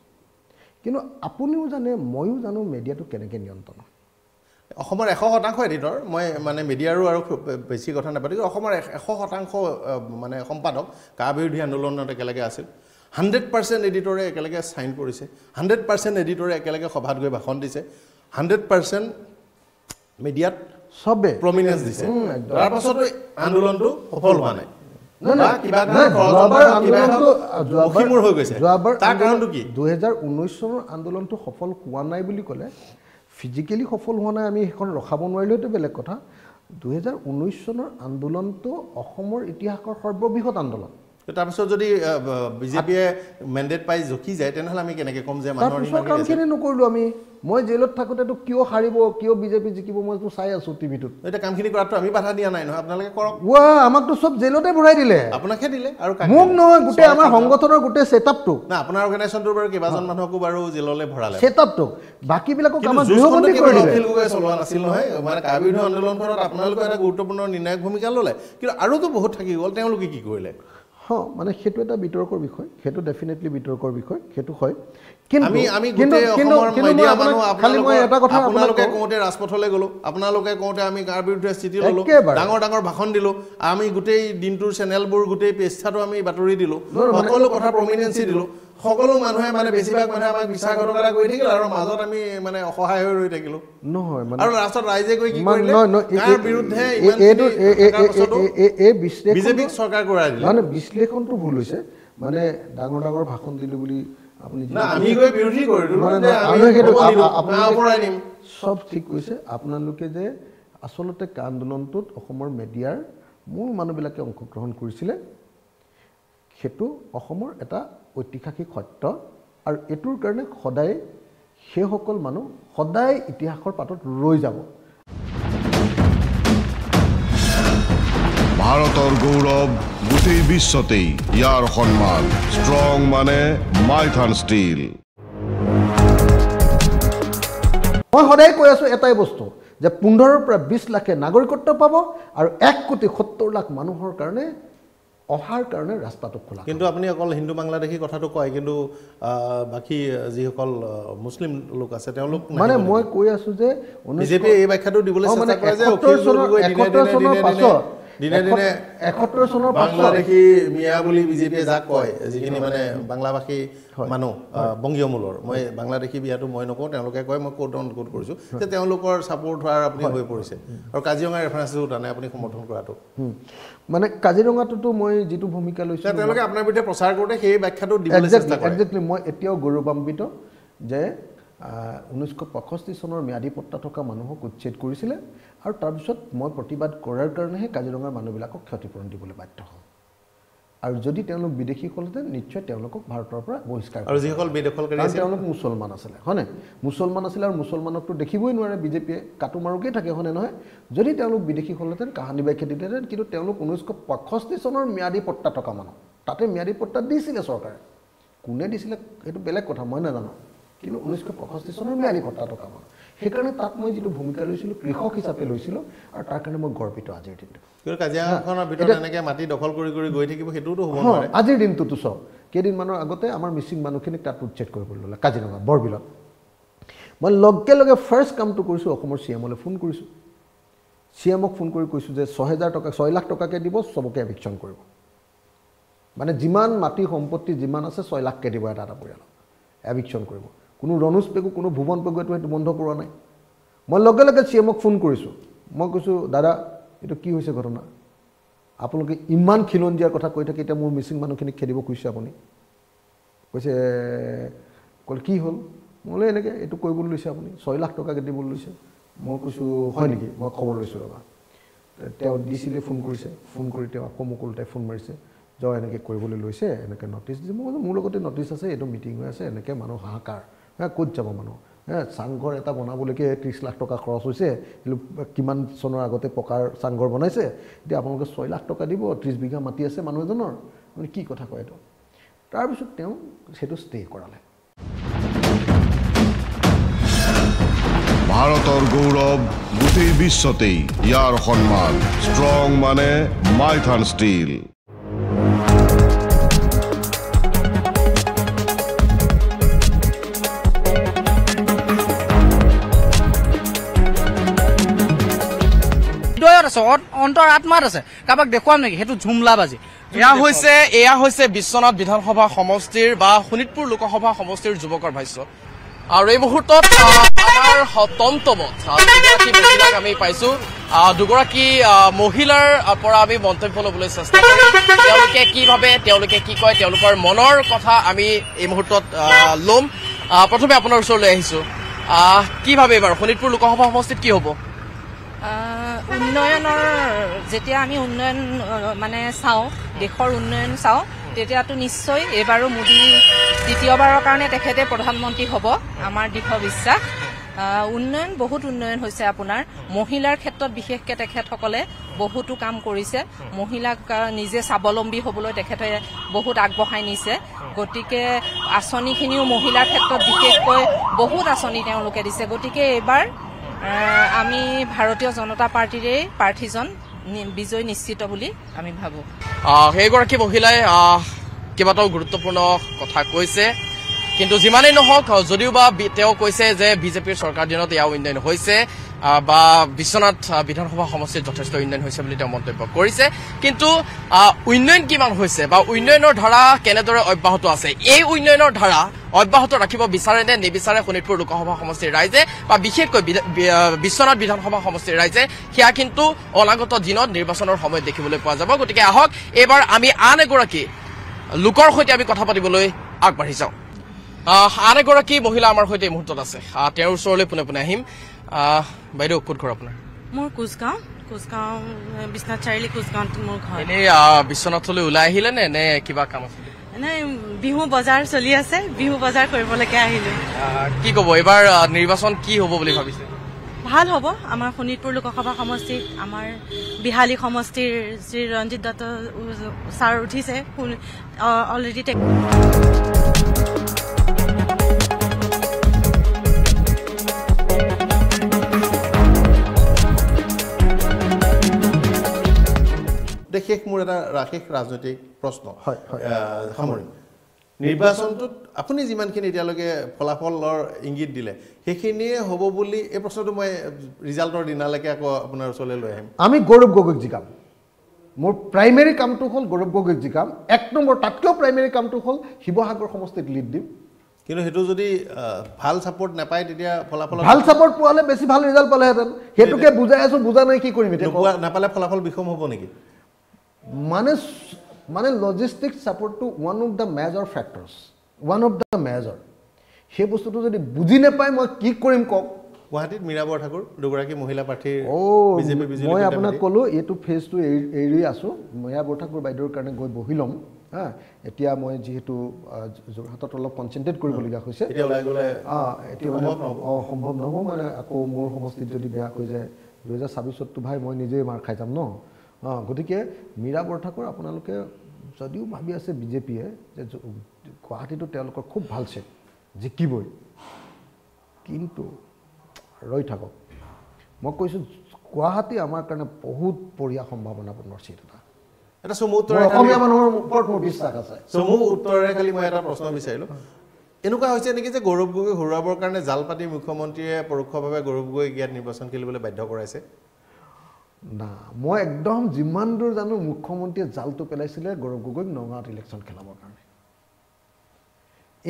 Speaker 2: কিন্তু আপুনিও জানে ময়ো জানো মেডিয়াটো কেনেকৈ নিয়ন্ত্ৰণ হয়
Speaker 1: অসমৰ এশ শতাংশ এডিটৰ মই মানে মিডিয়াৰো আৰু বেছি কথা নাপাতো অসমৰ এশ শতাংশ মানে সম্পাদক কা বিৰোধী আন্দোলনত একেলগে আছিল হাণ্ড্ৰেড পাৰ্চেণ্ট এডিটৰে একেলগে ছাইন কৰিছে হাণ্ড্ৰেড পাৰ্চেণ্ট এডিটৰে একেলগে সভাত গৈ ভাষণ দিছে হাণ্ড্ৰেড পাৰ্চেণ্ট মিডিয়াত চবে প্ৰমিনেঞ্চ দিছে তাৰ আন্দোলনটো সফল হোৱা নাই
Speaker 2: আন্দোলনটো সফল হোৱা নাই বুলি ক'লে ফিজিকেলি সফল হোৱা নাই আমি সেইখন ৰখাব নোৱাৰিলোঁ সেইটো বেলেগ কথা দুহেজাৰ ঊনৈছ চনৰ আন্দোলনটো অসমৰ ইতিহাসৰ সৰ্ববৃহৎ আন্দোলন
Speaker 1: তাৰপিছত যদি বিজেপিয়ে মেণ্ডেট পাই জকি যায় তেনেহ'লে আমি কেনেকৈ ক'ম যে কামখিনি
Speaker 2: নকৰিলোঁ আমি মই জেইলত থাকোঁতেতো কিয় হাৰিব কিয় বিজেপি জিকিব মইতো চাই আছোঁ টিভিটোত
Speaker 1: এতিয়া কামখিনি কৰাতো আমি বাধা দিয়া নাই নহয় আপোনালোকে কৰক
Speaker 2: ৱা আমাকতো চব জেইলতে ভৰাই দিলে
Speaker 1: আপোনাকহে দিলে আৰু মোক নহয় গোটেই আমাৰ
Speaker 2: সংগঠনৰ গোটেই চেটআপটো
Speaker 1: না আপোনাৰ অৰ্গেনাইজেশ্যনটোৰ বাৰু কেইবাজন মানুহকো বাৰু জেইললৈ ভৰালে
Speaker 2: চেটআপটো বাকীবিলাকক আমাৰ চলোৱা
Speaker 1: নাছিল নহয় মানে আন্দোলনখনত আপোনালোকে এটা গুৰুত্বপূৰ্ণ নিৰ্ণায়ক ভূমিকা ল'লে কিন্তু আৰুতো বহুত থাকি গ'ল তেওঁলোকে কি কৰিলে
Speaker 2: হ্যাঁ মানে সেটো এটা বিতৰ্কৰ বিষয় সেটো ডেফিনেটলি বিতৰ্কৰ বিষয় সেটো হয় কিন্তু
Speaker 1: গলো আপোনালোকে কাৰ বিৰুদ্ধে ডাঙৰ ডাঙৰ ভাষণ দিলো আমি গোটেই দিনটোৰ চেনেলবোৰ গোটেই পেষ্টাটো আমি বাতৰি দিলো সকলো কথা প্ৰমিনেন্সি দিলো সকলো মানুহে মানে বেছিভাগ মানুহে আমাক মিছা ঘটনা কৰি থাকিল আৰু মাজত আমি মানে অসহায় হৈ ৰৈ থাকিলো
Speaker 2: নহয় মানে আৰু লাষ্টত
Speaker 1: ৰাইজে গৈ কি বিৰুদ্ধে
Speaker 2: বিজেপিক চৰকাৰ কৰাই মানে বিশ্লেষণটো ভুল হৈছে মানে ডাঙৰ ডাঙৰ ভাষণ দিলো বুলি চব ঠিক কৈছে আপোনালোকে যে আচলতে কা আন্দোলনটোত অসমৰ মেডিয়াৰ মূল মানুহবিলাকে অংশগ্ৰহণ কৰিছিলে সেইটো অসমৰ এটা ঐতিহাসিক সত্য আৰু এইটোৰ কাৰণে সদায় সেইসকল মানুহ সদায় ইতিহাসৰ পাতত ৰৈ যাব
Speaker 3: ভাৰতৰ গৌৰৱ গোটেই বিশ্বতেই ইয়াৰ সন্মান ষ্ট্ৰং মানে মাইথান ষ্টীল
Speaker 2: মই সদায় কৈ আছোঁ এটাই বস্তু যে পোন্ধৰৰ পৰা বিছ লাখে নাগৰিকত্ব পাব আৰু এক কোটি সত্তৰ লাখ মানুহৰ কাৰণে অহাৰ কাৰণে ৰাস্তাটো
Speaker 1: খোলা কিন্তু আপুনি অকল হিন্দু বাংলাদেশী কথাটো কয় কিন্তু বাকী যিসকল মুছলিম লোক আছে তেওঁলোক মানে
Speaker 2: মই কৈ আছোঁ যে
Speaker 1: বিজেপিয়ে এই ব্যাখ্যাটো দিবলৈ দিনে সমৰ্থন কৰাটো
Speaker 2: মানে কাজিৰঙাটোতো মই যিটো ভূমিকা লৈছোঁ তেওঁলোকে
Speaker 1: আপোনাৰ বিৰুদ্ধে প্ৰচাৰ কৰোঁতে সেই ব্যাখ্যাটো
Speaker 2: মই এতিয়াও গৌৰৱান্বিত যে ঊনৈছশ পঁষষ্ঠি চনৰ ম্যাদী থকা মানুহক উচ্ছেদ কৰিছিলে আৰু তাৰপিছত মই প্ৰতিবাদ কৰাৰ কাৰণেহে কাজিৰঙাৰ মানুহবিলাকক ক্ষতিপূৰণ দিবলৈ বাধ্য হ'ম আৰু যদি তেওঁলোক বিদেশী হ'লহেঁতেন নিশ্চয় তেওঁলোকক ভাৰতৰ পৰা বহিষ্কাৰ আৰু
Speaker 1: যিসকল বিদেশী তেওঁলোক
Speaker 2: মুছলমান আছিলে হয়নে মুছলমান আছিলে আৰু মুছলমানকতো দেখিবই নোৱাৰে বিজেপিয়ে কাটো মাৰোকেই থাকে হয়নে নহয় যদি তেওঁলোক বিদেশী হ'লহেঁতেন কাহানী ব্যাখ্যা দিলেহেঁতেন কিন্তু তেওঁলোক ঊনৈছশ পয়ষষ্ঠি চনৰ ম্যাদী পট্টা থকা মানুহ তাতে ম্যাদী পট্টা দিছিলে চৰকাৰে কোনে দিছিলে সেইটো বেলেগ কথা মই নাজানো কিন্তু ঊনৈছশ পয়ষষ্ঠি চনৰ ম্যাদী পট্টা থকা মানুহ সেইকাৰণে তাত মই যিটো ভূমিকা লৈছিলোঁ কৃষক হিচাপে লৈছিলোঁ আৰু তাৰ কাৰণে মই গৰ্বিত আজিৰ দিনটো আজিৰ দিনটোতো চাওক কেইদিনমানৰ আগতে আমাৰ মিচিং মানুহখিনিক তাত উচ্ছেদ কৰিবলৈ ল'লে কাজিৰঙা বৰবিলত মই লগে লগে ফাৰ্ষ্ট কামটো কৰিছোঁ অসমৰ চি এমলৈ ফোন কৰিছোঁ চি এমক ফোন কৰি কৈছোঁ যে ছহেজাৰ টকা ছয় লাখ টকাকৈ দিব চবকে এভিকশ্যন কৰিব মানে যিমান মাটি সম্পত্তি যিমান আছে ছয় লাখকৈ দিব এটা এটা পৰিয়ালক এভিকশ্যন কৰিব কোনো ৰণুজ পেগু কোনো ভুৱন পেগুৱে সেইটো বন্ধ কৰোৱা নাই মই লগে লগে চি এমক ফোন কৰিছোঁ মই কৈছোঁ দাদা এইটো কি হৈছে ঘটনা আপোনালোকে ইমান খিলন দিয়াৰ কথা কৈ থাকে এতিয়া মোৰ মিচিং মানুহখিনিক খেদিব খুজিছে আপুনি কৈছে ক'লে কি হ'ল মোলৈ এনেকৈ এইটো কৰিবলৈ লৈছে আপুনি ছয় লাখ টকাকৈ দিবলৈ লৈছে মই কৈছোঁ হয় নেকি মই খবৰ লৈছোঁ ৰবা তেওঁ ডি দিছিলে ফোন কৰিছে ফোন কৰি তেওঁ আকৌ মোক ওলোটাই ফোন মাৰিছে যাওঁ এনেকৈ কৰিবলৈ লৈছে এনেকৈ নটিছ দিছে মই কৈছোঁ মোৰ লগতে নটিছ আছে এইটো মিটিং হৈ আছে এনেকৈ মানুহ হাহাকাৰ ক'ত যাব মানুহ চাংঘৰ এটা বনাবলৈকে ত্ৰিছ লাখ টকা খৰচ হৈছে কিমান চনৰ আগতে পকাৰ চাংঘৰ বনাইছে এতিয়া আপোনালোকে ছয় লাখ টকা দিব ত্ৰিছ বিঘা মাটি আছে মানুহ এজনৰ মানে কি কথা কয় এইটো তাৰপিছত তেওঁ সেইটো ষ্টে কৰালে
Speaker 3: ভাৰতৰ গৌৰৱ গোটেই বিশ্বতেই ইয়াৰ সন্মান ষ্ট্ৰং মানে মাইথান ষ্টীল
Speaker 4: অন্তৰত আছে অন্তৰ আত্মাত আছে কাৰোবাক দেখুৱাম নেকি সেইটো ঝুমলাবাজি এয়া হৈছে এয়া হৈছে বিশ্বনাথ বিধানসভা সমষ্টিৰ বা শোণিতপুৰ লোকসভা সমষ্টিৰ যুৱকৰ ভাষ্য আৰু এই মুহূৰ্তত দুগৰাকী দুগৰাকী মহিলাৰ পৰা আমি মন্তব্য ল'বলৈ চেষ্টা কৰিম তেওঁলোকে কি ভাবে তেওঁলোকে কি কয় তেওঁলোকৰ মনৰ কথা আমি এই মুহূৰ্তত ল'ম প্ৰথমে আপোনাৰ ওচৰলৈ আহিছো কি ভাবে এইবাৰ শোণিতপুৰ লোকসভা সমষ্টিত কি হ'ব
Speaker 5: উন্নয়নৰ যেতিয়া আমি উন্নয়ন মানে চাওঁ দেশৰ উন্নয়ন চাওঁ তেতিয়াতো নিশ্চয় এইবাৰো মোদী দ্বিতীয়বাৰৰ কাৰণে তেখেতে প্ৰধানমন্ত্ৰী হ'ব আমাৰ দৃঢ় বিশ্বাস উন্নয়ন বহুত উন্নয়ন হৈছে আপোনাৰ মহিলাৰ ক্ষেত্ৰত বিশেষকৈ তেখেতসকলে বহুতো কাম কৰিছে মহিলাক নিজে স্বাৱলম্বী হ'বলৈ তেখেতে বহুত আগবঢ়াই নিছে গতিকে আঁচনিখিনিও মহিলাৰ ক্ষেত্ৰত বিশেষকৈ বহুত আঁচনি তেওঁলোকে দিছে গতিকে এইবাৰ আমি ভাৰতীয় জনতা পাৰ্টীৰে প্ৰাৰ্থীজন বিজয় নিশ্চিত বুলি আমি ভাবো
Speaker 4: সেইগৰাকী মহিলাই কেইবাটাও গুৰুত্বপূৰ্ণ কথা কৈছে কিন্তু যিমানেই নহওক যদিও বা তেওঁ কৈছে যে বিজেপিৰ চৰকাৰ দিনত এয়াও উন্নয়ন হৈছে বা বিশ্বনাথ বিধানসভা সমষ্টিত যথেষ্ট উন্নয়ন হৈছে বুলি তেওঁ মন্তব্য কৰিছে কিন্তু উন্নয়ন কিমান হৈছে বা উন্নয়নৰ ধাৰা কেনেদৰে অব্যাহত আছে এই উন্নয়নৰ ধাৰা অব্যাহত ৰাখিব বিচাৰে নে নিবিচাৰে শোণিতপুৰ লোকসভা সমষ্টিৰ ৰাইজে বা বিশেষকৈ বিশ্বনাথ বিধানসভা সমষ্টিৰ ৰাইজে সেয়া কিন্তু অনাগত দিনত নিৰ্বাচনৰ সময়ত দেখিবলৈ পোৱা যাব গতিকে আহক এইবাৰ আমি আন এগৰাকী লোকৰ সৈতে আমি কথা পাতিবলৈ আগবাঢ়ি যাওঁ আন এগৰাকী মহিলা আমাৰ সৈতে এই মুহূৰ্তত আছে তেওঁৰ ওচৰলৈ পোনে পোনে আহিম বাইদেউ ক'ত ঘৰ আপোনাৰ
Speaker 5: মোৰ কোচগাঁও কোচগাঁও বিশ্বনাথ চাৰিআলি কোচগাঁৱত মোৰ ঘৰ
Speaker 4: এনেই বিশ্বনাথলৈ ওলাই আহিলে নে নে কিবা কাম আছিল
Speaker 5: এনেই বিহু বজাৰ চলি আছে বিহু বজাৰ কৰিবলৈকে আহিলো
Speaker 4: কি ক'ব এইবাৰ নিৰ্বাচন কি হ'ব বুলি ভাবিছে
Speaker 5: ভাল হ'ব আমাৰ শোণিতপুৰ লোকসভা সমষ্টিত আমাৰ বিহালী সমষ্টিৰ শ্ৰী ৰঞ্জিত দত্ত ছাৰ উঠিছে অলৰেডি
Speaker 1: এতিয়া শেষ মোৰ এটা শেষ ৰাজনৈতিক প্ৰশ্ন হয় হয় সামৰি নিৰ্বাচনটোত আপুনি যিমানখিনি এতিয়ালৈকে ফলাফলৰ ইংগিত দিলে সেইখিনিয়ে হ'ব বুলি এই প্ৰশ্নটো মই ৰিজাল্টৰ দিনালৈকে আকৌ আপোনাৰ ওচৰলৈ লৈ আহিম
Speaker 2: আমি গৌৰৱ গগৈক জিকাম মোৰ প্ৰাইমেৰী কামটো হ'ল গৌৰৱ গগৈক জিকাম এক নম্বৰ তাতকৈও প্ৰাইমেৰী কামটো হ'ল শিৱসাগৰ সমষ্টিত লিড দিম কিন্তু সেইটো যদি ভাল চাপৰ্ট নাপায় তেতিয়া ফলাফল ভাল চাপৰ্ট পোৱালে বেছি ভাল ৰিজাল্ট পালেহেঁতেন সেইটোকে বুজাই আছোঁ বুজা নাই কি কৰিম এতিয়া নাপালে ফলাফল বিষম হ'ব নেকি মানে মানে লজিষ্টিক ছাপৰ্টটো one of the major factors one of the major সেই বস্তুটো যদি বুজি নাপায় মই কি কৰিম কওক
Speaker 1: গুৱাহাটীত মীৰাবৰ ঠাকুৰ দুগৰাকী মহিলা প্ৰাৰ্থী মই আপোনাক
Speaker 2: ক'লো এইটো ফেজটো এৰি এৰি আছোঁ মীৰা বৰঠাকুৰ বাইদেউৰ কাৰণে গৈ বহি ল'ম হা এতিয়া মই যিহেতু যোৰহাটত অলপ কনচেনট্ৰেট কৰিবলগীয়া হৈছে অঁ এতিয়া মানে অঁ সম্ভৱ নহ'ব মানে আকৌ মোৰ সমষ্টিত যদি বেয়া হৈ যায় দুহেজাৰ ছাব্বিছততো ভাই মই নিজেই মাৰ খাই যাম ন অঁ গতিকে মীৰা বৰঠাকুৰ আপোনালোকে যদিও ভাবি আছে বিজেপিয়ে যে গুৱাহাটীটো তেওঁলোকৰ খুব ভাল চেট জিকিবই কিন্তু ৰৈ থাকক মই কৈছোঁ গুৱাহাটী আমাৰ কাৰণে বহুত বঢ়িয়া সম্ভাৱনাপূৰ্ণ চিট এটা এটা চমু উত্তৰ অসমীয়া মানুহৰ ওপৰত মোৰ বিশ্বাস আছে চমু
Speaker 1: উত্তৰে খালি মই এটা প্ৰশ্ন বিচাৰিলোঁ এনেকুৱা হৈছে নেকি যে গৌৰৱ গগৈ হৰুৱাবৰ কাৰণে জালপাতি মুখ্যমন্ত্ৰীয়ে পৰোক্ষভাৱে গৌৰৱ গগৈক ইয়াত নিৰ্বাচন খেলিবলৈ বাধ্য কৰাইছে
Speaker 2: না মই একদম যিমান দূৰ জানো মুখ্যমন্ত্ৰীয়ে জালটো পেলাইছিলে গৌৰৱ গগৈক নগাঁৱত ইলেকশ্যন খেলাবৰ কাৰণে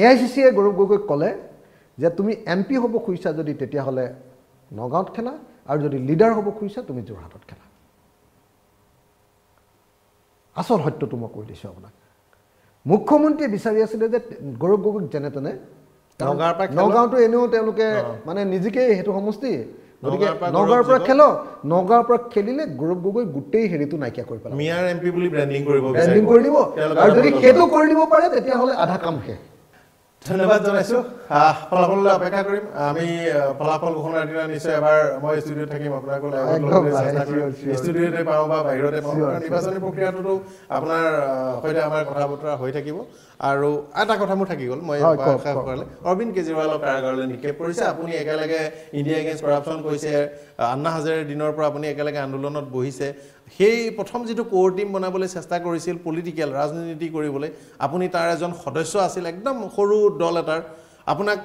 Speaker 2: এ আই চি চিয়ে গৌৰৱ গগৈক ক'লে যে তুমি এম পি হ'ব খুজিছা যদি তেতিয়াহ'লে নগাঁৱত খেলা আৰু যদি লিডাৰ হ'ব খুজিছা তুমি যোৰহাটত খেলা আচল সত্যটো মই কৈ দিছোঁ আপোনাক মুখ্যমন্ত্ৰীয়ে বিচাৰি আছিলে যে গৌৰৱ গগৈক যেনে তেনে নগাঁৱতো এনেও তেওঁলোকে মানে নিজকেই সেইটো সমষ্টি গতিকে নগাঁৱৰ পৰা খেল নগাঁৱৰ পৰা খেলিলে গৌৰৱ গগৈ গোটেই হেৰিটো নাইকিয়া কৰি পেলাব
Speaker 1: মিয়াৰ এম পি বুলি ব্ৰেণ্ডিং কৰিব ব্ৰেণ্ডিং কৰি দিব আৰু যদি সেইটো
Speaker 2: কৰি দিব পাৰে তেতিয়াহ'লে আধা কাম শেষ ধন্যবাদ জনাইছো ফলাফল অপেক্ষা কৰিম
Speaker 1: আমি ফলাফল ঘোষণাৰ দিনা নিশ্চয় এবাৰ মই ষ্টুডিঅ'ত থাকিম আপোনাক পাওঁ বা বাহিৰতে পাওঁ নিৰ্বাচনী প্ৰক্ৰিয়াটোতো আপোনাৰ সৈতে আমাৰ কথা বতৰা হৈ থাকিব আৰু এটা কথা মোৰ থাকি গ'ল মই অৰবিন্দ কেজৰিৱালক কাৰাগাৰলৈ নিক্ষেপ কৰিছে আপুনি একেলগে ইণ্ডিয়া এগেইনষ্ট কৰাপশ্যন কৈছে আন্না হাজাৰে দিনৰ পৰা আপুনি একেলগে আন্দোলনত বহিছে সেই প্ৰথম যিটো ক'ৰ টিম বনাবলৈ চেষ্টা কৰিছিল পলিটিকেল ৰাজনীতি কৰিবলৈ আপুনি তাৰ এজন সদস্য আছিল একদম সৰু দল এটাৰ আপোনাক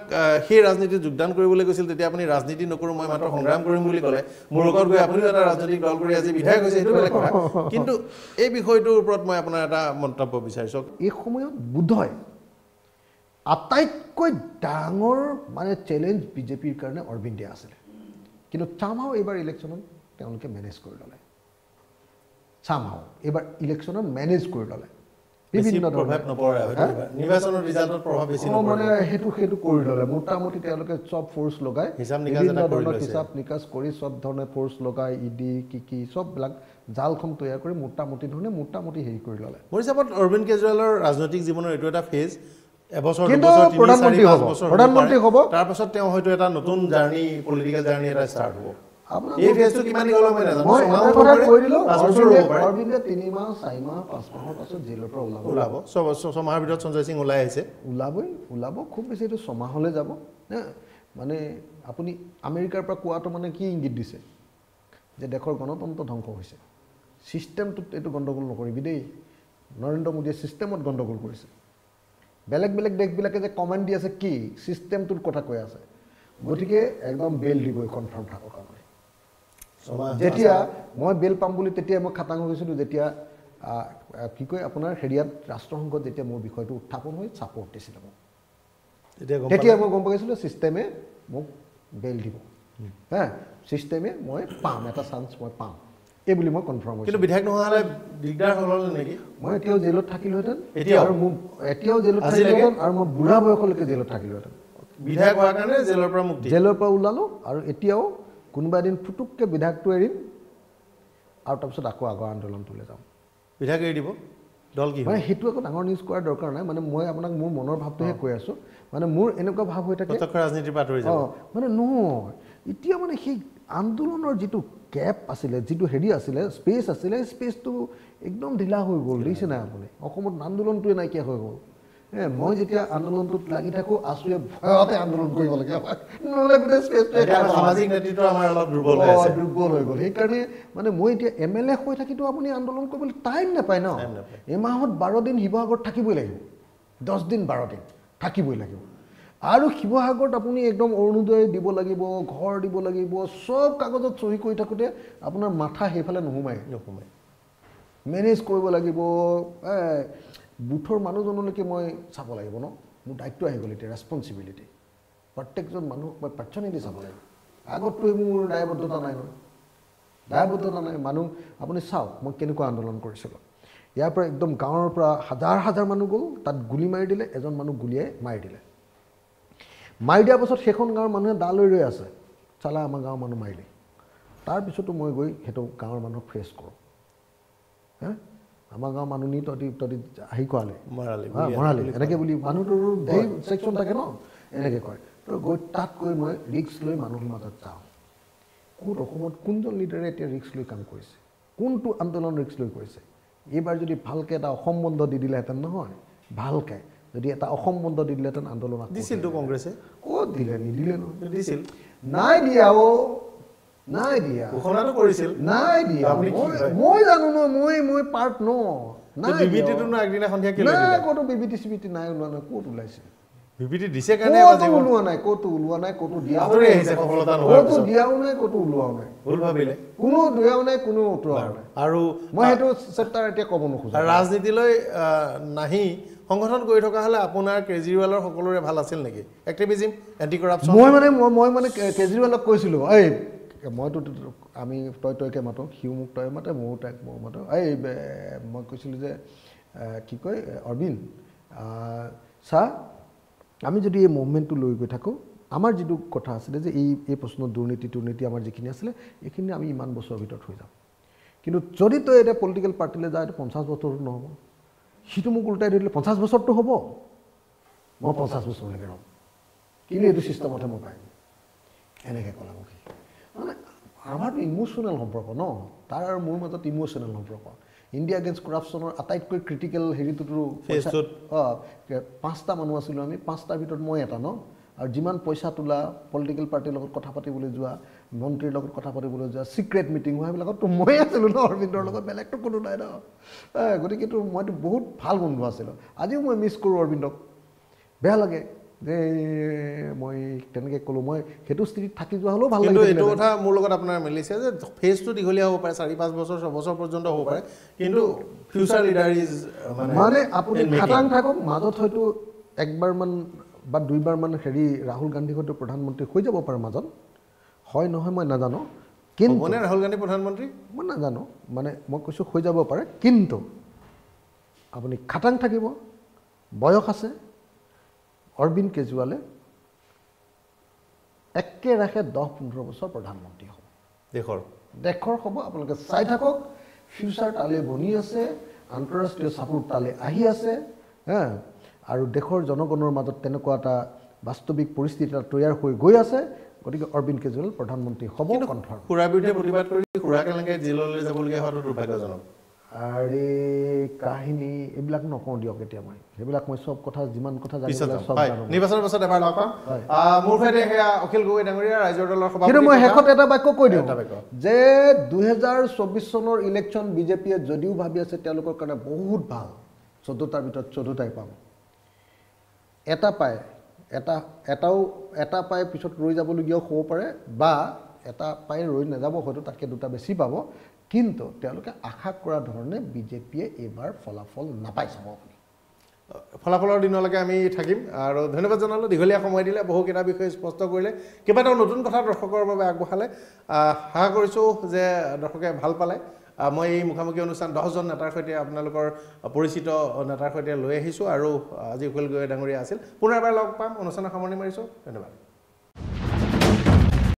Speaker 1: সেই ৰাজনীতিত যোগদান কৰিবলৈ গৈছিল তেতিয়া আপুনি ৰাজনীতি নকৰোঁ মই মাত্ৰ সংগ্ৰাম কৰিম বুলি ক'লে মোৰ লগত গৈ আপুনিও এটা ৰাজনৈতিক দল কৰি আজি বিধায়ক হৈছে সেইটো বেলেগ কথা কিন্তু এই বিষয়টোৰ ওপৰত মই আপোনাৰ এটা মন্তব্য বিচাৰিছোঁ এই
Speaker 2: সময়ত বোধহয় আটাইতকৈ ডাঙৰ মানে চেলেঞ্জ বিজেপিৰ কাৰণে অৰবিন্দে আছিলে কিন্তু চামহাও এইবাৰ ইলেকশ্যনত তেওঁলোকে মেনেজ কৰি ল'লে চাম হওঁ এইবাৰ ইলেকশ্যনত মেনেজ কৰি e জালখন তৈয়াৰ কৰি মোটামুটি
Speaker 1: অৰবিন্দ কেজৰিৱালৰ ৰাজনৈতিক জীৱনৰ এইটো এটা ফেজ প্ৰধানমন্ত্ৰী হ'ব এটা হ'ব ছমাহলৈ
Speaker 2: যাব মানে আপুনি আমেৰিকাৰ পৰা কোৱাটো মানে কি ইংগিত দিছে যে দেশৰ গণতন্ত্ৰ ধ্বংস হৈছে ছিষ্টেমটোত এইটো গণ্ডগোল নকৰিবি দেই নৰেন্দ্ৰ মোদীয়ে ছিষ্টেমত গণ্ডগোল কৰিছে বেলেগ বেলেগ দেশবিলাকে যে কমেণ্ট দি আছে কি ছিষ্টেমটোৰ কথা কৈ আছে গতিকে একদম বেল দিবই কনফাৰ্ম থাকক আমাৰ যেতিয়া মই বেল পাম বুলি তেতিয়া মই খাটাং গৈছিলোঁ যেতিয়া কি কয় আপোনাৰ হেৰিয়াত ৰাষ্ট্ৰসংঘত যেতিয়া মোৰ বিষয়টো উত্থাপন হৈ ছাপৰ্ট দিছিলে মোক তেতিয়া মই গম পাইছিলোঁ ছিষ্টেমে মোক বেল দিব হা ছিষ্টেমে মই পাম এটা চান্স মই পাম এই বুলি মই কনফাৰ্ম হৈছোঁ কিন্তু বিধায়ক নহ'লে
Speaker 1: দিগদাৰ হ'ল নেকি মই এতিয়াও
Speaker 2: জেলত থাকিলোহেঁতেন এতিয়া আৰু মোক এতিয়াও জেলত থাকিলোহেঁতেন আৰু মই বুঢ়া বয়সলৈকে জেলত থাকিলোহেঁতেন বিধায়ক হোৱাৰ কাৰণে জেলৰ পৰা মুক্তি জেলৰ পৰা ওলালোঁ আৰু এতিয়াও কোনোবা এদিন ফুটুককৈ বিধায়কটো এৰিম আৰু তাৰপিছত আকৌ আগৰ আন্দোলনটোলৈ যাম বিধায়ক
Speaker 1: এৰি দিব দল কি মানে
Speaker 2: সেইটো একো ডাঙৰ নিউজ কৰাৰ দৰকাৰ নাই মানে মই আপোনাক মোৰ মনৰ ভাৱটোহে কৈ আছোঁ মানে মোৰ এনেকুৱা ভাৱ হৈ থাকে ৰাজনীতিৰ পৰা আঁতৰি যাওঁ মানে নহয় এতিয়া মানে সেই আন্দোলনৰ যিটো কেপ আছিলে যিটো হেৰি আছিলে স্পেচ আছিলে স্পেচটো একদম ঢিলা হৈ গ'ল দেখিছে নাই আপুনি অসমত আন্দোলনটোৱে নাইকিয়া হৈ গ'ল মই যেতিয়া আন্দোলনটোত লাগি থাকো আছোঁ ভয়তে আন্দোলন কৰিব লাগে সেইকাৰণে মানে মই এতিয়া এম এল এ হৈ থাকিতো আপুনি আন্দোলন কৰিবলৈ টাইম নাপায় ন এমাহত বাৰ দিন শিৱসাগৰত থাকিবই লাগিব দহ দিন বাৰ দিন থাকিবই লাগিব আৰু শিৱসাগৰত আপুনি একদম অৰুণোদয় দিব লাগিব ঘৰ দিব লাগিব চব কাগজত চহী কৰি থাকোঁতে আপোনাৰ মাথা সেইফালে নোসোমায় নোসোমায় মেনেজ কৰিব লাগিব বুথৰ মানুহজনলৈকে মই চাব লাগিব ন মোৰ দায়িত্ব আহি গ'ল এতিয়া ৰেছপনচিবিলিটি প্ৰত্যেকজন মানুহক মই পাৰ্চনেলি চাব লাগিব আগতটোহে মোৰ দায়বদ্ধতা নাই নহয় দায়বদ্ধতা নাই মানুহ আপুনি চাওক মই কেনেকুৱা আন্দোলন কৰিছিলোঁ ইয়াৰ পৰা একদম গাঁৱৰ পৰা হাজাৰ হাজাৰ মানুহ গ'ল তাত গুলি মাৰি দিলে এজন মানুহ গুলিয়াই মাৰি দিলে মাৰি দিয়াৰ পাছত সেইখন গাঁৱৰ মানুহে দা লৈ ৰৈ আছে চালা আমাৰ গাঁৱৰ মানুহ মাৰিলে তাৰপিছতো মই গৈ সেইটো গাঁৱৰ মানুহক ফেচ কৰোঁ হা আমাৰ গাঁৱৰ মানুহনি তহঁতি তহঁতি আহি কোৱালে মৰালে মৰালে এনেকৈ বুলি মানুহটো ঢেৰ চেকশ্যন থাকে ন এনেকৈ কয় তো গৈ তাত গৈ মই ৰিক্স লৈ মানুহৰ মাজত যাওঁ ক'ত অসমত কোনজন লিডাৰে এতিয়া ৰিক্স লৈ কাম কৰিছে কোনটো আন্দোলন ৰিক্স লৈ কৰিছে এইবাৰ যদি ভালকৈ এটা অসম বন্ধ দি দিলেহেঁতেন নহয় ভালকৈ যদি এটা অসম বন্ধ দি দিলেহেঁতেন আন্দোলন দিছিলতো কংগ্ৰেছে ক'ত দিলে নিদিলে নহয় দিছিল নাই দিয়া অ' নাই দিয়া ঘোষণাটো কৰিছিল নাই দিয়া মই জানো ন মই মই পাৰ্ট ন ৰাজনীতিলৈ
Speaker 1: নাহি সংগঠন কৰি থকা হ'লে আপোনাৰ কেজৰিৱালৰ সকলোৰে ভাল আছিল নেকি এক্টিভিজিম এণ্টি কৰাপশ্যন মই মানে মই মানে কেজৰিৱালক কৈছিলো এই
Speaker 2: মইতো আমি তই তইকে মাতোঁ সিও মোক তই মাতে ময়ো তাইক ময়ো মাতোঁ এই মই কৈছিলোঁ যে কি কয় অৰবিন্দ চা আমি যদি এই মুভমেণ্টটো লৈ গৈ থাকোঁ আমাৰ যিটো কথা আছিলে যে এই এই প্ৰশ্ন দুৰ্নীতি দুৰ্নীতি আমাৰ যিখিনি আছিলে এইখিনি আমি ইমান বছৰৰ ভিতৰত হৈ যাওঁ কিন্তু যদি তই এতিয়া পলিটিকেল পাৰ্টিলৈ যাওঁ এইটো পঞ্চাছ বছৰো নহ'ব সিটো মোক ওলোটাই ধৰিলে পঞ্চাছ বছৰটো হ'ব মই পঞ্চাছ বছৰলৈকে ৰ'ম কিন্তু এইটো চিষ্টেমতহে মই পাৰিম এনেকৈ ক'লে মোক সি মানে আমাৰতো ইমোশ্যনেল সম্পৰ্ক ন তাৰ আৰু মোৰ মাজত ইমোশ্যনেল সম্পৰ্ক ইণ্ডিয়া এগেইনষ্ট কৰাপশ্যনৰ আটাইতকৈ ক্ৰিটিকেল হেৰিটোতো পাঁচটা মানুহ আছিলোঁ আমি পাঁচটাৰ ভিতৰত মই এটা ন আৰু যিমান পইচা তোলা পলিটিকেল পাৰ্টিৰ লগত কথা পাতিবলৈ যোৱা মন্ত্ৰীৰ লগত কথা পাতিবলৈ যোৱা ছিক্ৰেট মিটিং হোৱা সেইবিলাকতো মই আছিলোঁ ন অৰবিন্দৰ লগত বেলেগতো কোনো নাই ন গতিকেতো মইতো বহুত ভাল বন্ধু আছিলোঁ আজিও মই মিছ কৰোঁ অৰবিন্দক বেয়া লাগে যে মই তেনেকৈ ক'লোঁ মই সেইটো স্থিতিত থাকি যোৱা হ'লেও ভাল লাগে এইটো কথা
Speaker 1: মোৰ লগত আপোনাৰ মিলিছে যে ফেজটো দীঘলীয়া হ'ব পাৰে চাৰি পাঁচ বছৰ ছবছৰ পৰ্যন্ত হ'ব পাৰে কিন্তু ফিউচাৰ লিডাৰ ইজ
Speaker 2: মানে আপুনি থাকক মাজত হয়তো একবাৰমান বা দুইবাৰমান হেৰি ৰাহুল গান্ধী হয়তো প্ৰধানমন্ত্ৰী হৈ যাব পাৰে মাজত হয় নহয় মই নাজানো কিন্তু মানে ৰাহুল
Speaker 1: গান্ধী প্ৰধানমন্ত্ৰী মই নাজানো
Speaker 2: মানে মই কৈছোঁ হৈ যাব পাৰে কিন্তু আপুনি খাটাং থাকিব বয়স আছে অৰবিন্দ কেজৰিৱালে একেৰাহে দহ পোন্ধৰ বছৰ প্ৰধানমন্ত্ৰী হ'ব দেশৰ দেশৰ হ'ব আপোনালোকে চাই থাকক ফিউচাৰ তালৈ বনি আছে আন্তঃৰাষ্ট্ৰীয় চাপোৰ্ট তালৈ আহি আছে হা আৰু দেশৰ জনগণৰ মাজত তেনেকুৱা এটা বাস্তৱিক পৰিস্থিতি এটা তৈয়াৰ হৈ গৈ আছে গতিকে অৰবিন্দ কেজৰিৱাল প্ৰধানমন্ত্ৰী হ'ব কণ্ঠ
Speaker 1: সুৰা বিৰুদ্ধে প্ৰতিবাদ কৰি সুৰাকে জেললৈ
Speaker 2: যাবলগীয়া হোৱাটো দুৰ্ভাগ্যজনক আৰে কাহিনী এইবিলাক নকওঁ দিয়ক এতিয়া মই সেইবিলাক মই চব কথা যিমান কথা নিৰ্বাচনৰ পিছত এবাৰ লগ পাম মোৰ সৈতে সেয়া অখিল
Speaker 1: গগৈ ডাঙৰীয়া ৰাইজৰ দলৰ সভা কিন্তু মই শেষত
Speaker 2: এটা বাক্য কৈ দিওঁ যে দুহেজাৰ চৌবিছ চনৰ ইলেকশ্যন বিজেপিয়ে যদিও ভাবি আছে তেওঁলোকৰ কাৰণে বহুত ভাল চৈধ্যটাৰ ভিতৰত চৈধ্যটাই পাম এটা পাই এটা এটাও এটা পাই পিছত ৰৈ যাবলগীয়াও হ'ব পাৰে বা এটা পাই ৰৈ নাযাব হয়তো তাতকৈ দুটা বেছি পাব কিন্তু তেওঁলোকে আশা কৰা ধৰণে বিজেপিয়ে এইবাৰ ফলাফল নাপাই চাব আপুনি
Speaker 1: ফলাফলৰ দিনলৈকে আমি থাকিম আৰু ধন্যবাদ জনালোঁ দীঘলীয়া সময় দিলে বহুকেইটা বিষয়ে স্পষ্ট কৰিলে কেইবাটাও নতুন কথা দৰ্শকৰ বাবে আগবঢ়ালে আশা কৰিছোঁ যে দৰ্শকে ভাল পালে মই এই মুখামুখি অনুষ্ঠান দহজন নেতাৰ সৈতে আপোনালোকৰ পৰিচিত নেতাৰ সৈতে লৈ আহিছোঁ আৰু আজি উকিল ডাঙৰীয়া আছিল পুনৰ এবাৰ লগ পাম অনুষ্ঠানৰ সামৰণি মাৰিছোঁ ধন্যবাদ